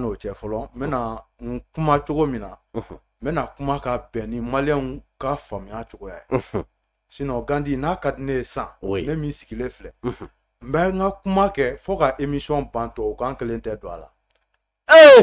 n'o cɛ fɔlɔ n bɛna n kuma cogo min na n bɛna kuma ka bɛn ni maliyɛnw ka faamuya cogoya ye sinɔn gandi n'a ka di ne ye san ne min sigilen filɛ n bɛ n ka kuma kɛ fo ka emisiyɔn ban tɔ o kan kelen tɛ don a la. ee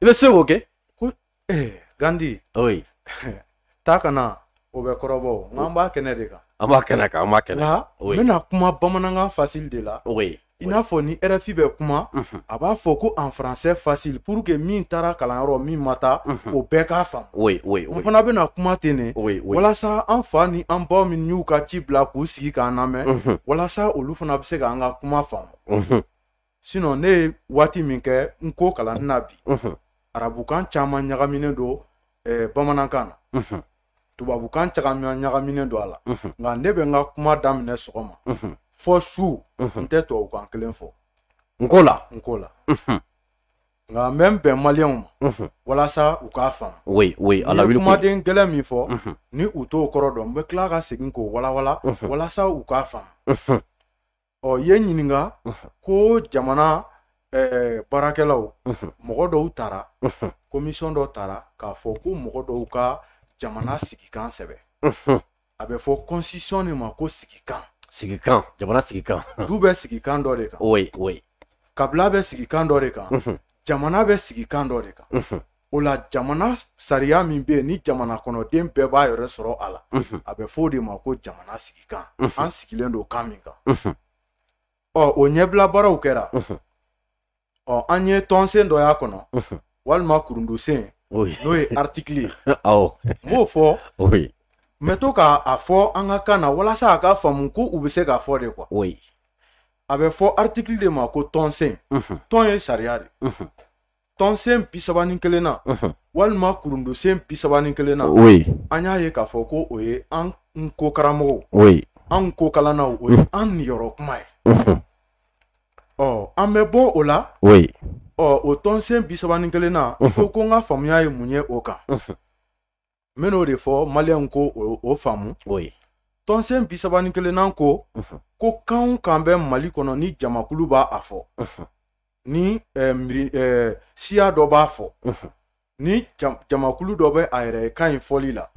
i bɛ se k'o kɛ. ko ee eh, gandi. oyi taa kana o bɛ kɔrɔbɔ n'an b'a kɛnɛ de kan. an b'a kɛnɛ kan an b'a kɛnɛ kan. nka n bɛna kuma bamanankan fasili de la. oyi. i n'a fɔ ni rfi bɛ kuma a b'a fɔ ko en français facile pour que min taara kalanyɔrɔ min ma taa o bɛɛ k'a faamu n fana bena kuma ten ne walasa an fa ni an baw min y'u ka ci bila k'u sigi k'an lamɛn walasa olu fana be se k'an ka kuma faamu sinɔ ne ye waati min kɛ n ko kalanni na bi arabukan caaman ɲagaminen don eh, bamanankan na tubabukan caaman ɲagaminen don a la nka ne bɛ n ka kuma daminɛ sɔgɔma fɔ su mhm. n tɛ tubabu kan kelen fɔ nko la nko la mhm. nka n bɛ n bɛn maliyɛnw ma mhm. walasa u k'a faamu oui oui ala wuli ko kumaden gɛlɛn min fɔ ni u t'o kɔrɔ dɔn n bɛ tila ka segin k'o walawala walasa u k'a faamu ɔ i ye ɲininka ko jamana baarakɛlaw mɔgɔ dɔw taara komisɔn dɔ taara k'a fɔ ko mɔgɔ dɔw ka jamana sigikan sɛbɛ a bɛ fɔ kɔnsisiyɔn de ma ko sigikan sigikan mhm. jamana sigikan du bɛ sigikan dɔ de kan mhm. oui oui kabila bɛ sigikan dɔ de kan mm -hmm. jamana bɛ sigikan dɔ de kan mm -hmm. o la jamana sariya min bɛ ni jamana kɔnɔden bɛɛ b'a yɛrɛ sɔrɔ a la mm -hmm. a bɛ fɔ o de ma ko jamana sigikan mhm. an sigilen do kan min kan ɔ o ɲɛbila baaraw kɛra ɔ an ye tɔnsen dɔ y'a kɔnɔ walima kurundusen n'o ye artikili ye n b'o fɔ n bɛ to k'a fɔ an ka kan na walasa a k'a faamu ko u bɛ se k'a fɔ de kuwa oui. a bɛ fɔ artikili de ma ko tɔnsen mm -hmm. tɔn ye sariya de mm -hmm. tɔnsen bi kelen na mm -hmm. walima kurundosen bi kelen na oui. an y'a ye k'a fɔ ko o ye an ko karamɔgɔw oui. an ko kalannaw o ye an niyɔrɔ kuma ye ɔ an bɛ bɔ o la oui. ɔ o tɔnsen bi saba ni kelen na ko ko n ka faamuya ye mun ye o kan n bɛ n'o de fɔ maliyɛnw ko o faamu tɔnsen bi saba ni kelen n'an ko mhm. ko kan o kan bɛ mali kɔnɔ ni jamakulu b'a a fɔ mhm. ni eh, miri, eh, siya dɔ b'a fɔ mhm. ni jam, jamakulu dɔ bɛ a yɛrɛ ye kan in fɔli la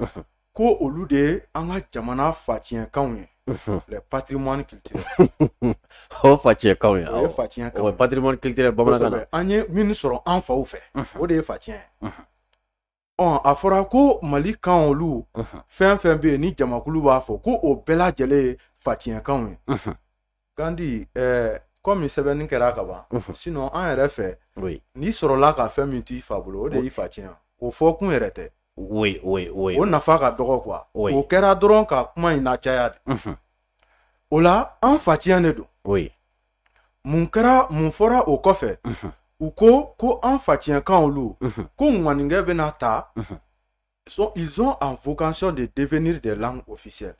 ko olu de ye an ka jamana facɛnkanw ye le patrimoine culturel o facɛnkanw ye o ye facɛnkanw ye patrimoine culturel bamanankan na an ye min sɔrɔ an faw fɛ o de ye facɛn ye ɔn a fɔra ko mali kan olu fɛn fɛn bɛ yen ni jamakulu b'a fɔ ko o bɛɛ lajɛlen ye facɛnkanw ye kandi ɛɛ kɔmi sɛbɛnni kɛra ka ban sinɔn an yɛrɛ fɛ n'i sɔrɔla ka fɛn min t'i fa bolo o de y'i facɛn o fɔ kun yɛrɛ tɛ o nafa ka dɔgɔ kuwa o kɛra dɔrɔn ka kuma in na caya de o la an facɛn de don mun kɛra mun fɔra o kɔfɛ ko ko an facɛnkan olu mhm. ko ŋaninkɛ bɛna ta mhm. so, ils ont en vocation de devenir des langues officielles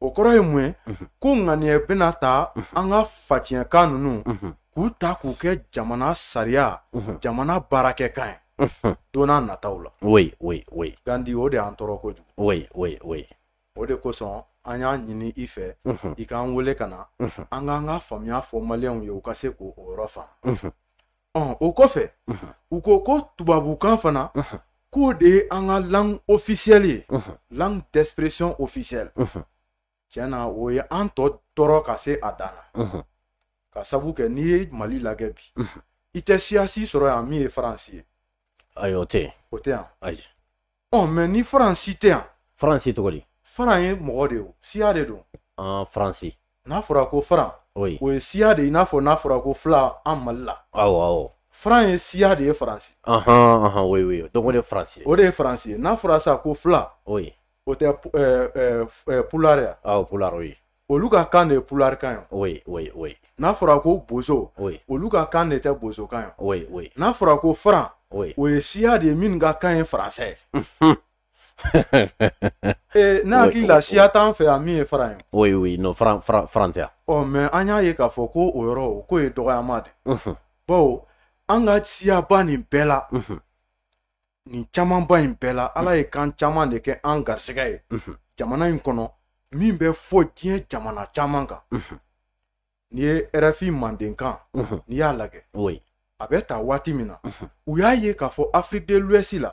o kɔrɔ ye mun ye ko ŋaniya bɛna ta mhm. an ka facɛnkan ninnu k'u ta k'u kɛ jamana sariya jamana baarakɛ kan ye don n'a nataw la oui, oui, oui. gandi o de y'an tɔɔrɔ kojugu oui, oui, oui. o de kosɔn an y'a ɲini i fɛ i k'an wele ka na an k'an ka faamuya fɔ maliyɛnw ye u ka se k'o yɔrɔ faamu o kɔfɛ u ko ko tubabukan fana k'o de ye langue officielle langue d'expression officielle tiɲɛ na o ye an tɔ tɔɔrɔ ka se a dan na n'i mali lajɛ bi i tɛ siyasi sɔrɔ yan min ye faransi ye ayi o tɛ o tɛ yan ayi ɔ mɛ ni faransi tɛ yan de ye o siya de don français. n'a fɔra ko o ye siya de i n'a fɔ n'a fɔra ko fila an mali la awɔ de ye faransi oui oui donc on est français. On est français. de ye faransi ye oui o tɛ ɛɛ ɛɛ ɛɛ ya awɔ oui olu ka kan de ye kan ye oui oui oui n'a fɔra bozo oui olu ka kan de tɛ bozo kan ye oui oui n'a fɔra ko fran oui o ye siya de ye min ka kan ye faransɛ Eh, ne hakili la siya t'an fɛ yan min ye fara ye. oui oui non faran faran faran tɛ ɔ mɛ an y'a ye k'a fɔ ko o yɔrɔ o ko e mm-hmm. mm-hmm. e mm-hmm. ye dɔgɔyama de. bawo an ka siyaba nin bɛɛ la. nin camanba in bɛɛ la ala ye kan caman de kɛ an garisɛgɛ ye. jamana in kɔnɔ min bɛ fɔ diɲɛ jamana caman kan. n'i ye rfi mandenkan n'i y'a lagɛ. oui a bɛ ta waati min na. u y'a ye k'a fɔ afiriki de l'ouest la.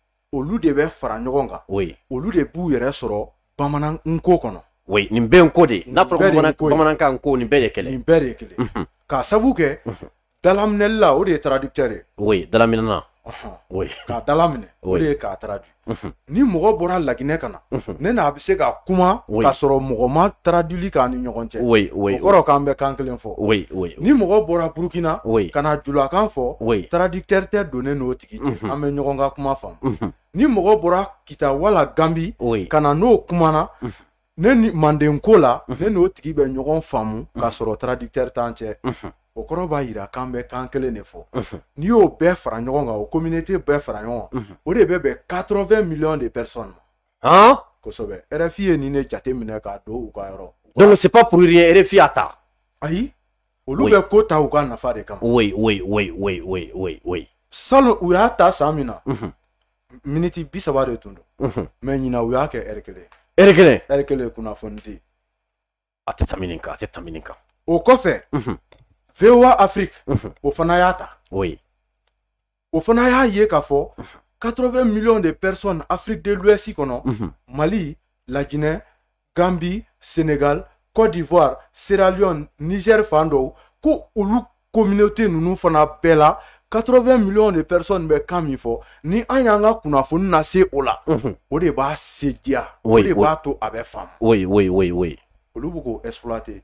olu de bɛ fara ɲɔgɔn kan oui. olu de b'u yɛrɛ sɔrɔ bamanan nko kɔnɔ oui. nin bɛɛ nko de n'a fɔra bamanan, bamanankan nko nin bɛɛ de kɛlɛ nin bɛɛ de kɛlɛ k'a sabu kɛ dalaminɛli la o de ye traducteur ye oui dalaminɛna k'a dala minɛ o de ye k'a taradi ni mɔgɔ bɔra laginɛ ka na ne n'a bɛ se ka kuma k'a sɔrɔ mɔgɔ ma taradili k'a ni ɲɔgɔn cɛ o kɔrɔ k'an bɛ kan kelen fɔ ni mɔgɔ bɔra burukina ka na julakan fɔ taradikitɛri tɛ donnen n'o tigi cɛ an bɛ ɲɔgɔn ka kuma faamu ni mɔgɔ bɔra kita wala ganbi ka na n'o kumana ne ni manden la ne n'o tigi bɛ ɲɔgɔn faamu k'a sɔrɔ taradikitɛri t'an cɛ Au kɔrɔ b'a yira k'an bɛ kan kelen de n'i y'o bɛɛ o communauté de 80 millions de personnes ma hein? kosɛbɛ RFI ye nin de jate minɛ k'a don u donc pas pour rien olu oui oui oui oui oui oui oui salon u ta san min na miniti bi saba de tun don mɛ y u y'a kɛ ɛri a o VOA Afrique Au mhm. fana Oui. Au o il y a 80 millions de personnes Afrique de l'Ouest kɔnɔ mhm. Mali Guinée, Gambie, Sénégal Côte d'Ivoire Sierra Leone Niger Fando, dɔw la communauté communauté nous fana 80 millions de personnes mais kan il faut, ni an y'an ka kunnafoni lase o la mhm. de b'a se diya tout de b'a Oui, Oui, oui, oui. beaucoup exploiter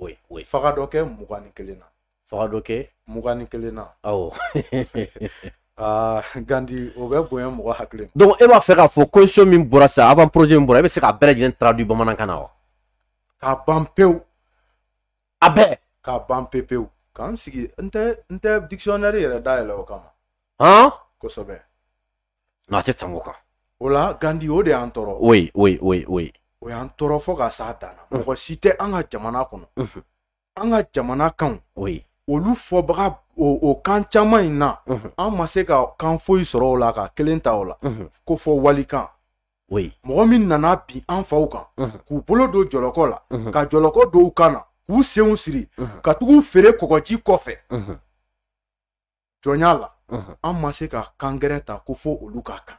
Oui, oui. Faga dɔ kɛ mugan ni kelen na. Faga dɔ kɛ? Ah, Gandi, o bɛ bonya mɔgɔ hakili Donc elle va faire un faux constitution min bɔra avant projet min bɔra c'est bɛ se k'a traduit bamanankan na wa? K'a ban pewu. K'a ban K'an sigi dictionnaire de dialogue, o kama. Han? Kosɛbɛ. Non a tɛ tɛmɛ o kan. O Gandi o de Oui, oui, oui, oui. o y'an tɔɔrɔ fɔ ka s'a dan na mɔgɔ si tɛ an ka jamana kɔnɔ an ka jamana kanw olu fɔbaga o kan caman in na an ma se ka kan foyi sɔrɔ o la ka kelen ta o la ko fɔ walikan mɔgɔ min nana bi an faw kan k'u bolo don jɔlɔkɔ la ka jɔlɔkɔ dɔw kan na k'u senw siri ka tugu feere kɔgɔji kɔfɛ jɔnya la an ma se ka kan gɛrɛ ta ko fɔ olu ka kan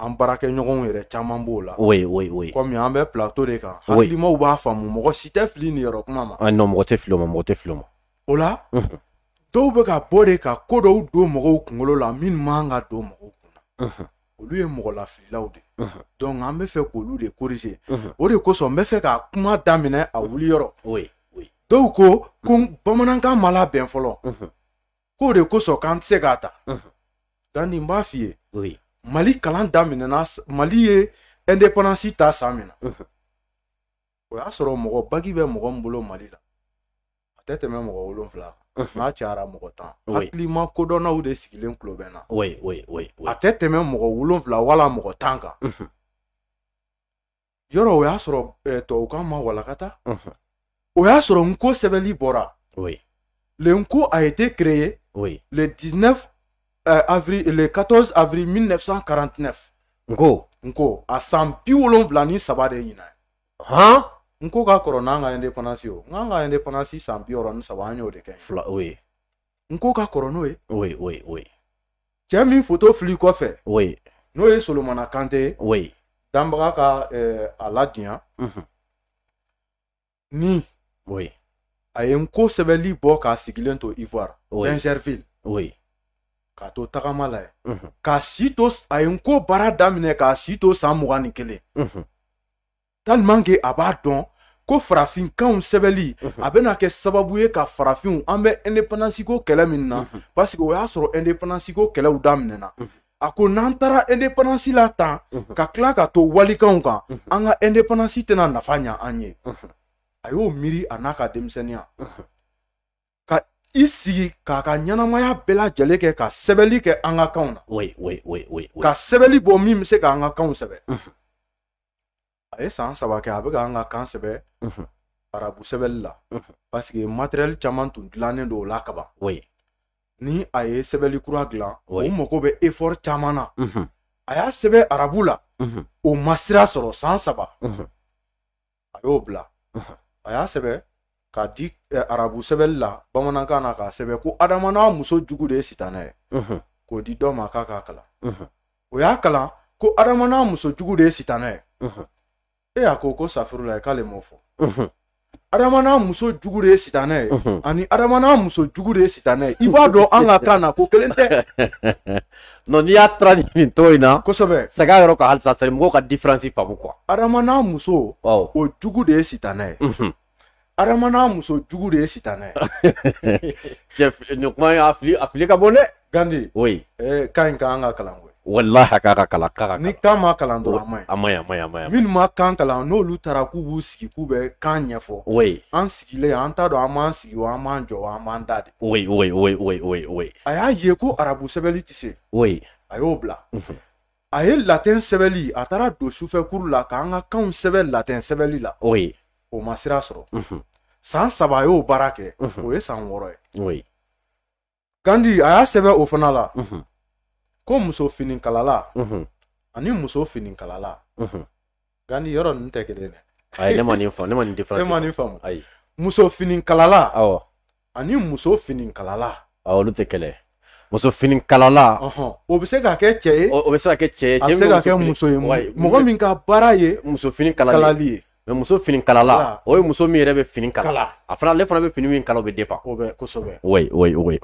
an baarakɛɲɔgɔnw yɛrɛ caman b'o la oui, oui, oui. komi an bɛ plateau de kan hakilimaw b'a faamu mɔgɔ si tɛ fili nin yɔrɔ kuma ma ah, non mɔgɔ tɛ fili o ma mɔgɔ tɛ fili o ma o la dɔw bɛ ka bɔ de ka ko dɔw don mɔgɔw kunkolo la minnu man ka don mɔgɔw kunna olu ye mɔgɔ lafililaw de donc an bɛ fɛ k'olu de corriger o de kosɔn n bɛ fɛ ka kuma daminɛ a wuliyɔrɔ dɔw ko ko bamanankan ma labɛn fɔlɔ k'o de kosɔn k'an tɛ se k'a ta nka nin b'a f'i ye mali kalan daminɛna mali ye indépendance ta san min na o y'a sɔrɔ mɔgɔ bagi bɛ mɔgɔ min bolo mali la a tɛ tɛmɛ mɔgɔ wolonfila kan n'a cayara mɔgɔ tan hakilima kodɔnnaw de sigilen kulo bɛ na a tɛ tɛmɛ mɔgɔ wolonfila wala mɔgɔ tan kan yɔrɔ o y'a sɔrɔ tubabukan ma walakata o y'a sɔrɔ nko sɛbɛnli bɔra le nko a été créé Oui. le 19 euh, avril, le 14 avril 1949 nko nko a san bi wolonfila ni saba de ɲina han nko ka kɔrɔ n'an ka indépendance o n'an ka indépendance san bi wɔɔrɔ ni saba Oui. de kɛ oui o ye nko ka oui. oui ye oui ye o ye o ye cɛ min foto fili kɔfɛ oui ye ka a euh, ladiya -hmm. ni oui ye a ye nko sɛbɛli bɔ ivoire k'a to tagama la ye k'a si to a ye n ko baara daminɛ k'a si to san mugan ni kelen talimanke a b'a dɔn ko farafinkanw sɛbɛli a bena kɛ sababu ye ka farafinw an bɛ indépendasiko kɛlɛ min na parsike o y'a sɔrɔ indépendasiko kɛlɛw daminɛna a ko n'an taara indépendansi la tan ka tila ka to walikanw kan an ka indépendansi tɛna nafa ɲa an ye a y'o miiri a n'a ka denmisɛnniya Isi kaka nyanamaya bela jeleke ka sebe li ke anga kaon. Oui, oui, oui, oui, oui. Ka sebe li pou mim se ka anga kaon sebe. Mhm. Aye sansaba ke abe ka anga kaon sebe. Mhm. Arabou sebe li la. Mhm. Paske materyel chaman tun jlanen do la kaba. Oui. Ni aye sebe li kura jlan. Ou moko be efor chaman la. Aya sebe arabou la. Ou masira soro sansaba. Ayo bla. Aya sebe. k'a di eh, arabu sɛbɛli la bamanankan na k'a sɛbɛ ko adama n'a muso jugu de ye sitanɛ ye mhm. k'o di dɔ ma k'a k'a kalan mhm. o y'a kalan ko adama n'a muso jugu de ye sitanɛ ye mhm. e y'a ko ko safurula ye k'ale m'o fɔ adama n'a muso jugu de ye sitanɛ ye ani adama n'a muso jugu de ye sitanɛ ye i b'a dɔn an ka kan na ko kelen tɛ non n'i y'a tara nin tɔgɔ in na kosɛbɛ sɛgɛ yɔrɔ kan halisa sɛnɛ mɔgɔw ka différence faamu quoi adama n'a muso o jugu de ye sitanɛ ye a r a m a n'a muso jugu de ye sitanɛ ye. cɛ nin kuma i a fili a fili ka bon dɛ. Gandi. Oui. Ee kan in k'an a ka kalan koyi. walahi a k'a ka kalan k'a ka kalan. ni kan ma kalan dɔrɔn a ma ɲi. a ma ɲi a ma ɲi a ma ɲi. minnu ma kan kalan n'olu taara k'u b'u sigi k'u bɛ kan ɲɛfɔ. oui. an sigilen an t'a dɔn an b'an sigi wa an b'an jɔ wa an b'an da de. oui oui oui oui oui oui. a y'a ye ko arabu s ɛ b ɛ l i t i se. oui. a y'o bila. a ye latin s ɛ b ɛ l i a taara don sufɛ kuru la k'an ka kanw sɛbɛn latin s ɛ b ɛ l i la. oui. o ma sira sɔrɔ san saba a y'o baara kɛ o ye san wɔɔrɔ ye gandi a y'a sɛbɛ o fana la ko muso finikalala ani muso finikalala gandi yɔrɔ ninnu tɛ kelen dɛ ayi ne ma nin faamu ne ma nin diferansi ne ma nin faamu ayi muso finikalala awɔ ani muso finikalala awɔ olu tɛ kɛlɛ muso finikalala o bɛ se ka kɛ cɛ ye o bɛ se ka kɛ cɛ ye cɛ bɛ se ka kɛ muso ye mɔgɔ min ka baara ye muso finikalali ye mɛ muso fini kalala o ye muso min yɛrɛ bɛ fini kala a fana ale fana bɛ fini min kala o bɛ depan o bɛ kosɛbɛ oui oui oui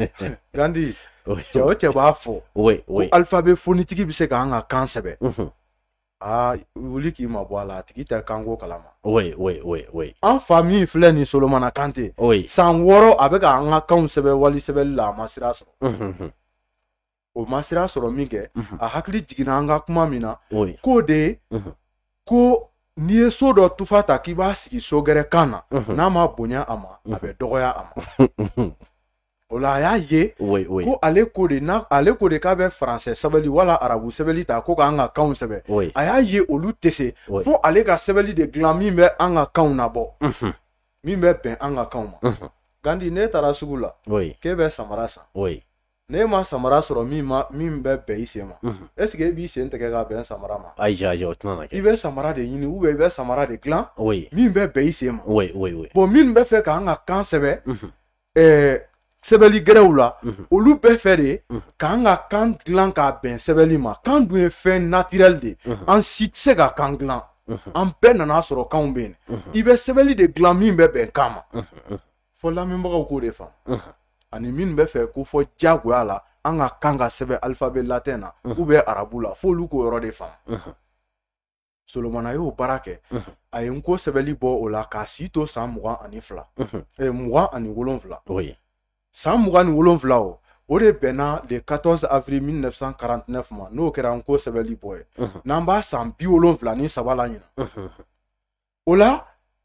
gandi cɛ o cɛ b'a fɔ oui oui alphabet fonitigi bɛ se k'an ka kan sɛbɛn mhm. aa wuli k'i ma a la a tigi tɛ kanko kalama oui oui oui oui an fa min filɛ nin solomana kante oui san wɔɔrɔ a bɛ k'an ka kanw sɛbɛ wali sɛbɛnli la a ma sira sɔrɔ mhm, mhm. o ma sira sɔrɔ min kɛ a hakili jiginna an ka kuma min na k'o de ko n'i ye so dɔ tufa ta k'i b'a sigi so gɛrɛ kan na mhm. n'a ma bonya a ma mhm. a bɛ dɔgɔya a ma o la a y'a ye ko ale ko de na ale ko de k'a bɛ faransɛ sɛbɛli wala arabu sɛbɛli ta ko k'an ka kanw sɛbɛ a y'a ye olu tɛ se fo ale ka sɛbɛli de dilan min bɛ an ka kanw nabɔ mhm. min bɛ bɛn an ka kanw ma gandi ne taara sugu la k'e bɛ samara san ne ma samara sɔrɔ min ma min bɛ bɛn i sen ma ɛseke e b'i sen ka bɛn samara ma ayi ayi o tɛna na kɛ i bɛ samara de ɲini i bɛ samara de Oui. min bɛ bɛn i sen ma Bon minnu bɛ fɛ k'an ka kan sɛbɛ ɛɛ sɛbɛli gɛrɛw la olu bɛɛ fɛ de k'an ka kan dilan k'a bɛn sɛbɛli ma kan dun ye fɛn natirɛli de an si tɛ se ka kan dilan an bɛɛ nana sɔrɔ kanw bɛ yen i bɛ sɛbɛli de dilan min bɛ bɛn kan ma fɔ lamɛnbagaw k'o de faamu ani minnu bɛ fɛ ko fɔ diyagoya la an ka kan ka sɛbɛn alifabe latin na u bɛ arabu la f'olu k'o yɔrɔ de faamu solomana y'o baara kɛ a ye nko sɛbɛli bɔ o la k'a si to san mugan ani fila eh, mugan ani wolonfila san mugan ni wolonfila o o de bɛnna le 14 avril 1949 ma n'o kɛra nko sɛbɛli bɔ ye n'an b'a san bi wolonfila ni saba la ɲina o la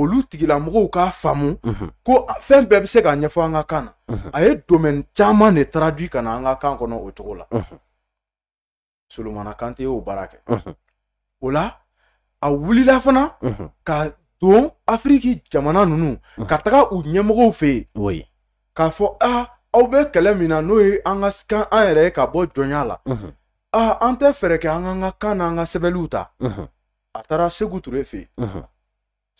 olu tigilamɔgɔw k'a faamu ko fɛn bɛɛ bɛ se ka ɲɛfɔ an ka kan na a ye domɛni caman de traduit ka na an ka kan kɔnɔ o cogo la solomana kante y'o baara kɛ o la a wulila fana ka don afiriki jamana ninnu ka taga u ɲɛmɔgɔw fɛ yen k'a fɔ a aw bɛ kɛlɛ min na n'o ye an ka kan an yɛrɛ ye ka bɔ jɔnya la a an tɛ fɛɛrɛ kɛ an k'an ka kan n'an ka sɛbɛnliw ta a taara segu ture fɛ yen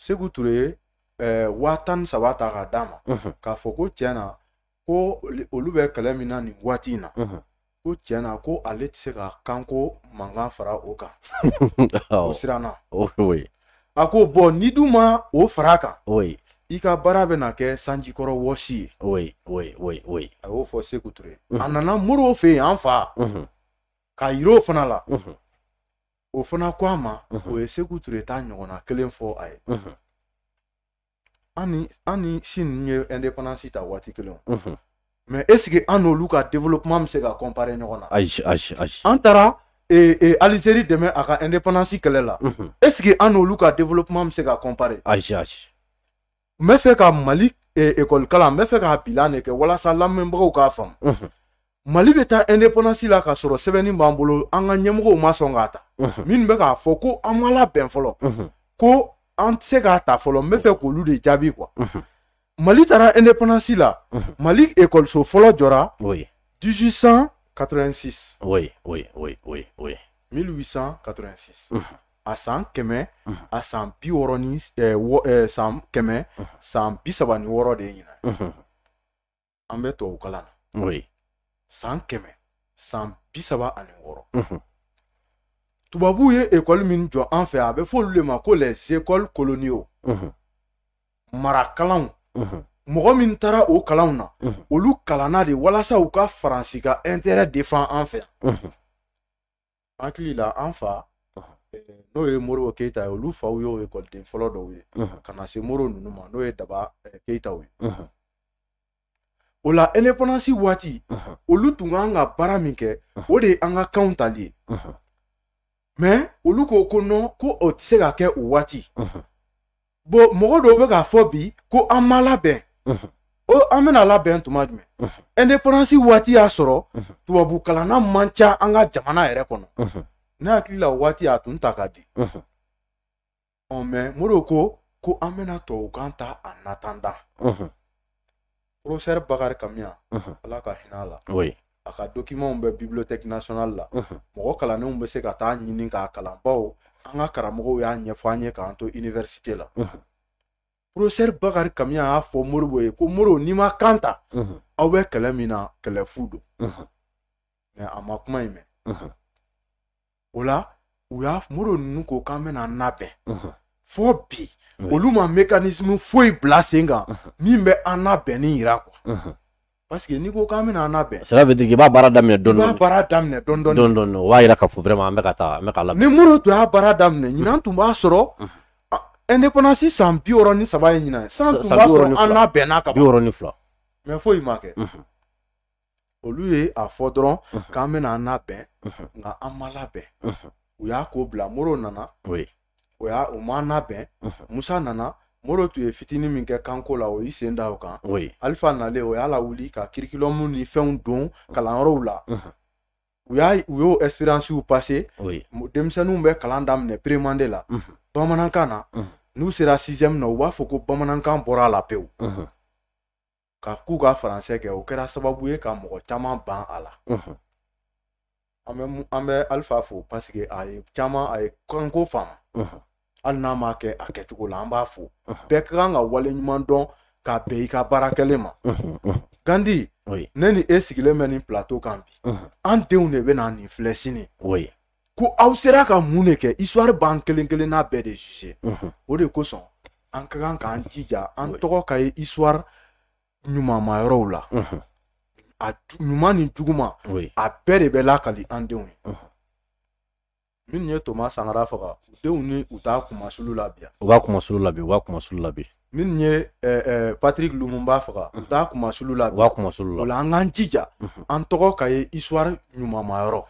segu ture eh, waa saba ta k'a d'a ma k'a fɔ ko tiɲɛ na ko olu bɛ kɛlɛ min na nin waati in na ko tiɲɛ na ko ale tɛ se ka kanko mankan fara o kan o siranna a ko bɔn ni dun ma o fara a kan i ka baara bɛna kɛ sanjikɔrɔ wɔsi ye a y'o fɔ segu ture a nana moriw fɛ yen an fa k'a yir'o fana la o fana ko a ma o ye segu ture t'a ɲɔgɔnna kelen fɔ a ye an ni si ninnu ye indépendance ta waati kelen o mais est ce que an n'olu ka développement bɛ se ka comparer ɲɔgɔn na ayi ayi ayi an taara dɛmɛ a ka indépendance kɛlɛ la est ce que an n'olu ka développement bɛ se ka comparer ayi ayi n bɛ fɛ ka mali eh, école kalan n bɛ fɛ ka bilan de kɛ walasa lamɛnbagaw k'a faamu Mali be ta endeponansi la ka soro sevenin bambolo angan nye mwoko ou mason gata. Mhm. Min be ka foko anman la pen folo. Mhm. Ko antse gata folo me feko lude jabi kwa. Mhm. Mali ta ra endeponansi la. Mali ekol so folo jora. Oui. 1886. Oui. Oui. Oui. Oui. Oui. 1886. Asan keme, asan pi oroni, asan eh, eh, keme, asan pi sabani orode. Ambe to ou kalan. Oui. Oui. san kɛmɛ san bisaba ani wɔrɔ tubabuw ye ekɔli min jɔ an fɛ a bɛ fɔ olu le ma ko les écoles coloniaux mm -hmm. marakalanw mɔgɔ min taara o kalanw na olu kalanna de walasa u ka faransi ka intɛrɛ defan an fɛ yan hakili la an fa eh, n'o ye moribo keyita ye olu faw y'o ekɔliden fɔlɔ dɔw ye ka na se moro ninnu ma n'o ye daba eh, keyitaw ye o la indépendance waati olu tun kan ka baara min kɛ o de ye an ka kanw tali ye mɛ olu ko ko nɔn ko o tɛ se ka kɛ o waati bon mɔgɔ dɔw bɛ k'a fɔ bi ko an ma labɛn o an bɛna labɛn tuma jumɛn indépendance waati y'a sɔrɔ tubabukalanna man ca an ka jamana yɛrɛ kɔnɔ ne hakili la o waati a tun ta ka di ɔ mɛ mori ko ko an bɛna tubabukan ta a natan uh-huh. professeur bakari kamiya ala ka hinɛ a la a ka dokimanw bɛ bibliothèque nationale la mɔgɔ kalandenw bɛ se ka taa ɲini k'a kalan baw an ka karamɔgɔw y'a ɲɛfɔ an ye k'an to université la professeur bakari kamiya y'a fɔ moribo ye ko moribo n'i ma kan ta aw bɛ kɛlɛ min na kɛlɛ fu don mɛ a ma kuma in mɛn o la u y'a moribo ninnu ko k'an bɛna an labɛn fɔ bi olu ma mécanisme foyi bila sen kan min bɛ an labɛnni yira kuwa uh-huh. parce que n'i ko k'an bɛna an labɛn. cela veut dire k'i b'a baara daminɛ dɔɔni b'a baara daminɛ dɔɔni dɔɔni dɔɔni dɔɔni o b'a yira k'a fɔ vraiment an bɛ ka taa an bɛ ka labɛn. ni minnu tun y'a baara daminɛ ɲinan tun b'a sɔrɔ indépendance san bi wɔɔrɔ ni saba ye ɲinan san tun b'a sɔrɔ an labɛnna ka ban bi wɔɔrɔ ni fila mais foyi ma kɛ olu ye a fɔ dɔrɔn k'an bɛna an labɛn nka an ma labɛn u y'a ko bila moriw nana o y'a o ma labɛn musa nana moro tun ye fitini min kɛ kanko la o y'i sen da o kan alifa nalen o y'a lawuli ka kirikilɔmu ni fɛnw don kalanyɔrɔw la u y'a u y'o ɛsipiransiw pase denmisɛnninw bɛ kalan daminɛ peremande la bamanankan na n'u sera sizɛmu na u b'a fɔ ko bamanankan bɔra a la pewu ka k'u ka faransɛ kɛ o kɛra sababu ye ka mɔgɔ caman ban a la an bɛ an bɛ alifa fo paseke a ye caman a ye kanko faamu hali n'a m'a kɛ a kɛcogo la an b'a fo bɛɛ ka kan ka waleɲuman dɔn ka bɛn i ka baarakɛlen ma gandi ne ni e sigilen bɛ nin plateau kan bi an denw de bɛ na nin filɛ sini ko aw sera ka mun de kɛ histoire b'an kelen kelen n'a bɛɛ de juge o de kosɔn an ka kan k'an jija an tɔgɔ ka ye histoire ɲumanmayɔrɔw la a ɲuman ni juguman a bɛɛ de bɛ lakali an denw ye minnu ye toma sangara faga u denw ni u t'a kumasulu labiya u b'a kumasulu labɛn u b'a kumasulu labɛn minnu ye eh, eh, patrik lumumba faga u t'a kumasulu labɛn u b'a kumasulu labɛn o la an k'an jija an tɔgɔ ka ye isuwari ɲumanmayɔrɔ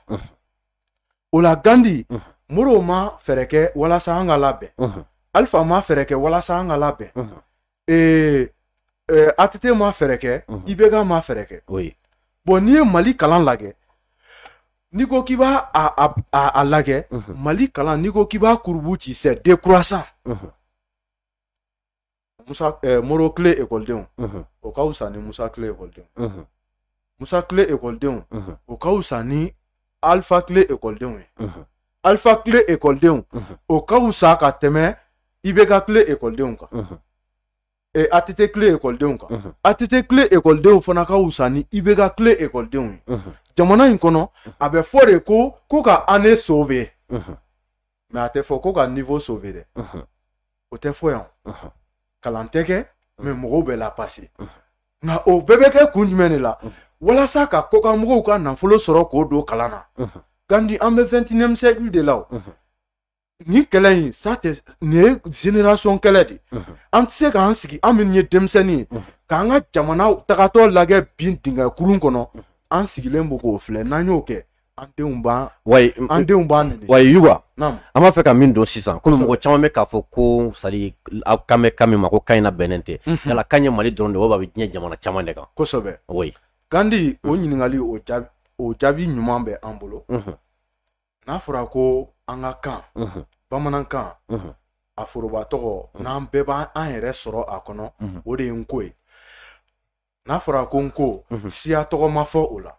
o la gandi moriw ma fɛɛrɛ kɛ walasa an ka labɛn mm-hmm. alifa ma fɛɛrɛ kɛ walasa an ka labɛn mm-hmm. ee euh, atite ma fɛɛrɛ kɛ ibk ma fɛɛrɛ kɛ bɔn n'i ye mali kalan lajɛ n'i ko k'i b'a a a a lagɛ mali kalan n'i ko k'i b'a kurubu ci sɛ dekurasan musa ɛɛ moro kile ekɔlidenw o ka fisa ni musa kile ekɔlidenw musa kile ekɔlidenw o ka fisa ni alifa kile ekɔlidenw ye alifa kile ekɔlidenw o ka fisa ka tɛmɛ ibeka kile ekɔlidenw kan e atite kile ekɔlidenw kan atite kile ekɔlidenw fana ka fisa ni ibeka kile ekɔlidenw ye jamana in kɔnɔ a bɛ fɔ de ko ko ka année sauver mɛ a tɛ fɔ ko ka niveau sauver dɛ o tɛ fɔ yan kalan tɛ kɛ mɛ mɔgɔw bɛ lapase nka o bɛɛ bɛ kɛ kun jumɛn de la mhmm. mhmm. walasa ka kɔkanmɔgɔw ka nafolo sɔrɔ k'o don kalan na kandi an bɛ vɛntinɛmu sɛkili de la o mhmm. nin kɛlɛ in sa tɛ nin ye generation kɛlɛ de an tɛ se k'an sigi an minnu ye denmisɛnnin ye k'an ka jamana tagatɔ lajɛ bin dingɛ kurun kɔnɔ an sigilen b'o k'o filɛ n'an y'o kɛ an denw b'an nɛni wayi yuwa an b'a fɛ ka min don sisan komi mɔgɔ caman bɛ k'a fɔ ko sadi aw kan bɛ kan min ma ko kan in na bɛnnen tɛ yala kan ye mali dɔrɔn de ye wa a bɛ diɲɛ jamana caman de kan kosɛbɛ wayi kandi o ɲininkali o jaabi o jaabi ɲuman bɛ an bolo n'a fɔra ko an ka kan bamanankan a foroba tɔgɔ n'an bɛɛ b'an yɛrɛ sɔrɔ a kɔnɔ o de ye n ko ye n'a fɔra ko n ko siya tɔgɔ ma fɔ o la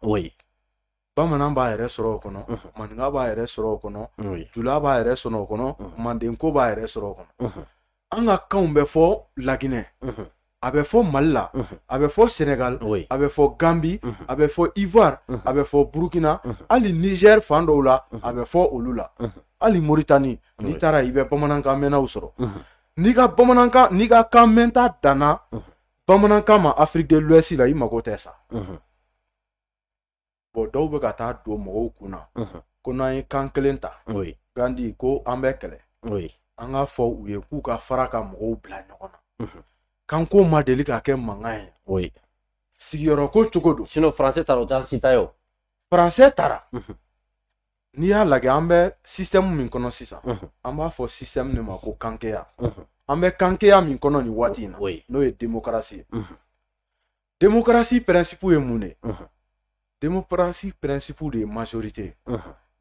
bamanan b'a yɛrɛ sɔrɔ o kɔnɔ maninka b'a yɛrɛ sɔrɔ o kɔnɔ jula b'a yɛrɛ sɔrɔ o kɔnɔ mandenko b'a yɛrɛ sɔrɔ o kɔnɔ an ka kanw bɛ fɔ laginɛ a bɛ fɔ mali la a bɛ fɔ senegal a bɛ fɔ gambi a bɛ fɔ ivoire a bɛ fɔ burukina hali nigɛri fan dɔw la a bɛ fɔ olu la hali moritani n'i taara i bɛ bamanankan mɛnnaw sɔrɔ n'i ka bamanankan n'i ka kan mɛnta danna bamanankan ma afiriki de l'ouest la i mago tɛ sa mhm. bɔn dɔw bɛ ka taa don mɔgɔw kunna mhm. ko n'an ye kan kelen ta gandi ko an bɛ kɛlɛ an k'a fɔ u ye k'u ka fara ka mɔgɔw bila ɲɔgɔn na mhm. kanko ma deli ka kɛ mankan ye sigiyɔrɔ ko cogo don sinɔ faransɛ o sita ye o faransɛ n'i y'a lagɛ an bɛ sistɛmu min kɔnɔ sisan an b'a fɔ sistɛmu de ma ko kankeya an bɛ kankeya min kɔnɔ nin waati in na n'o ye demokarasi ye demokarasi pɛrɛnsipu ye mun de ye demokarasi pɛrɛnsipu de ye majorite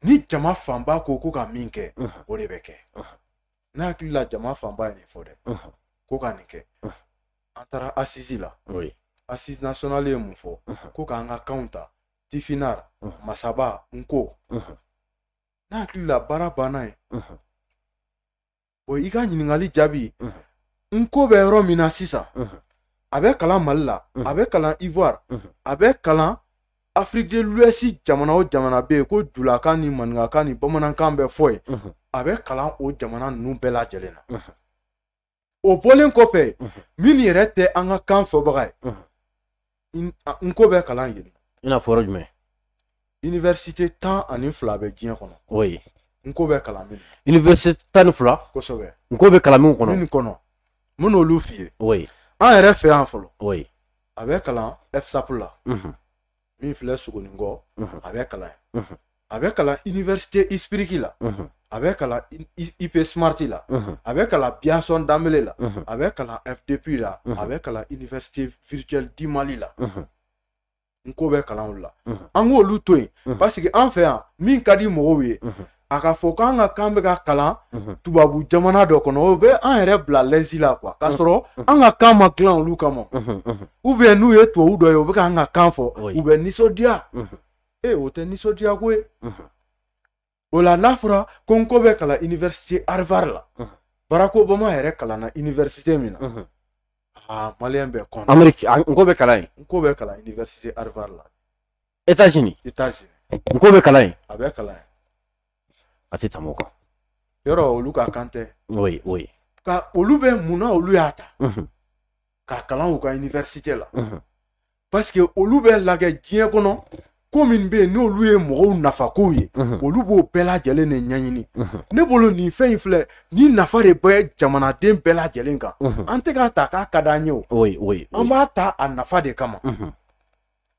ni jama fanba ko ko ka min kɛ o de bɛ kɛ ne hakili la jama fanba ye nin fɔ dɛ ko ka nin kɛ an taara asizi la asise nasionale ye mun fɔ ko k'an ka kanw ta tifinari masaba nko n'a hakili la baara banna ye i ka ɲiningali jaabi n ko bɛ yɔrɔ min na sisan a bɛ kalan mali la a bɛ kalan ivoire a bɛ kalan afiriki de l'ouest jamana o jamana bɛ yen ko julakan ni maninkakan ni bamanankan bɛ fɔ yen a bɛ kalan o jamana ninnu bɛɛ lajɛlen na o bɔlen kɔfɛ min yɛrɛ tɛ an ka kan fɔbaga ye n ko bɛ kalan yen i n'a fɔ yɔrɔ jumɛn université tan ani fila bɛ diɲɛ kɔnɔ oui n ko bɛ université tan ni fila kosɛbɛ n ko bɛ kalan min kɔnɔ min kɔnɔ n bɛ n'olu f'i oui an yɛrɛ fɛ yan oui a kalan fsap la min filɛ sogoninkɔ a bɛ kalan yen a bɛ kalan université ispiriki la a bɛ kalan ip la a bɛ kalan biansɔn danbele la a bɛ kalan fdp la université virtuelle di la n ko bɛ kalanw la an k'olu to yen paseke an fɛ yan min ka di mɔgɔw ye a ka fɔ k'an ka kan bɛ ka kalan tubabu jamana dɔ kɔnɔ o bɛ an yɛrɛ bila lɛnsi la kuwa k'a sɔrɔ an ka kan ma dilan olu kama ubiyɛn n'u ye tubabu dɔ ye u bɛ k'an ka kan fɔ u bɛ nisɔndiya ee o tɛ nisɔndiya ko ye o la n'a fɔra ko n ko bɛ kalan université harvard la barako yɛrɛ kalanna université min na Ah, maliyɛn bɛɛ kɔnɔ amɛriki ah, nko bɛ kalan yen nko bɛ kalan université harvard la états-unis états-unis nko bɛ kalan yen a bɛ kalan yen a tɛ tɛmɛ o kan yɔrɔ olu ka kan tɛ o ye o ye ka olu bɛ munna olu y'a ta k'a kalan u ka université la parce que olu bɛ lagɛ diɲɛ kɔnɔ ko min bɛ yen n'olu ye mɔgɔw nafa ko ye olu b'o bɛɛ lajɛlen de ɲɛɲini uh-huh. ne bolo nin fɛn in filɛ nin nafa de bɛ jamanaden bɛɛ lajɛlen kan an tɛ k'a ta k'a ka d'an ye o an b'a ta a nafa de kama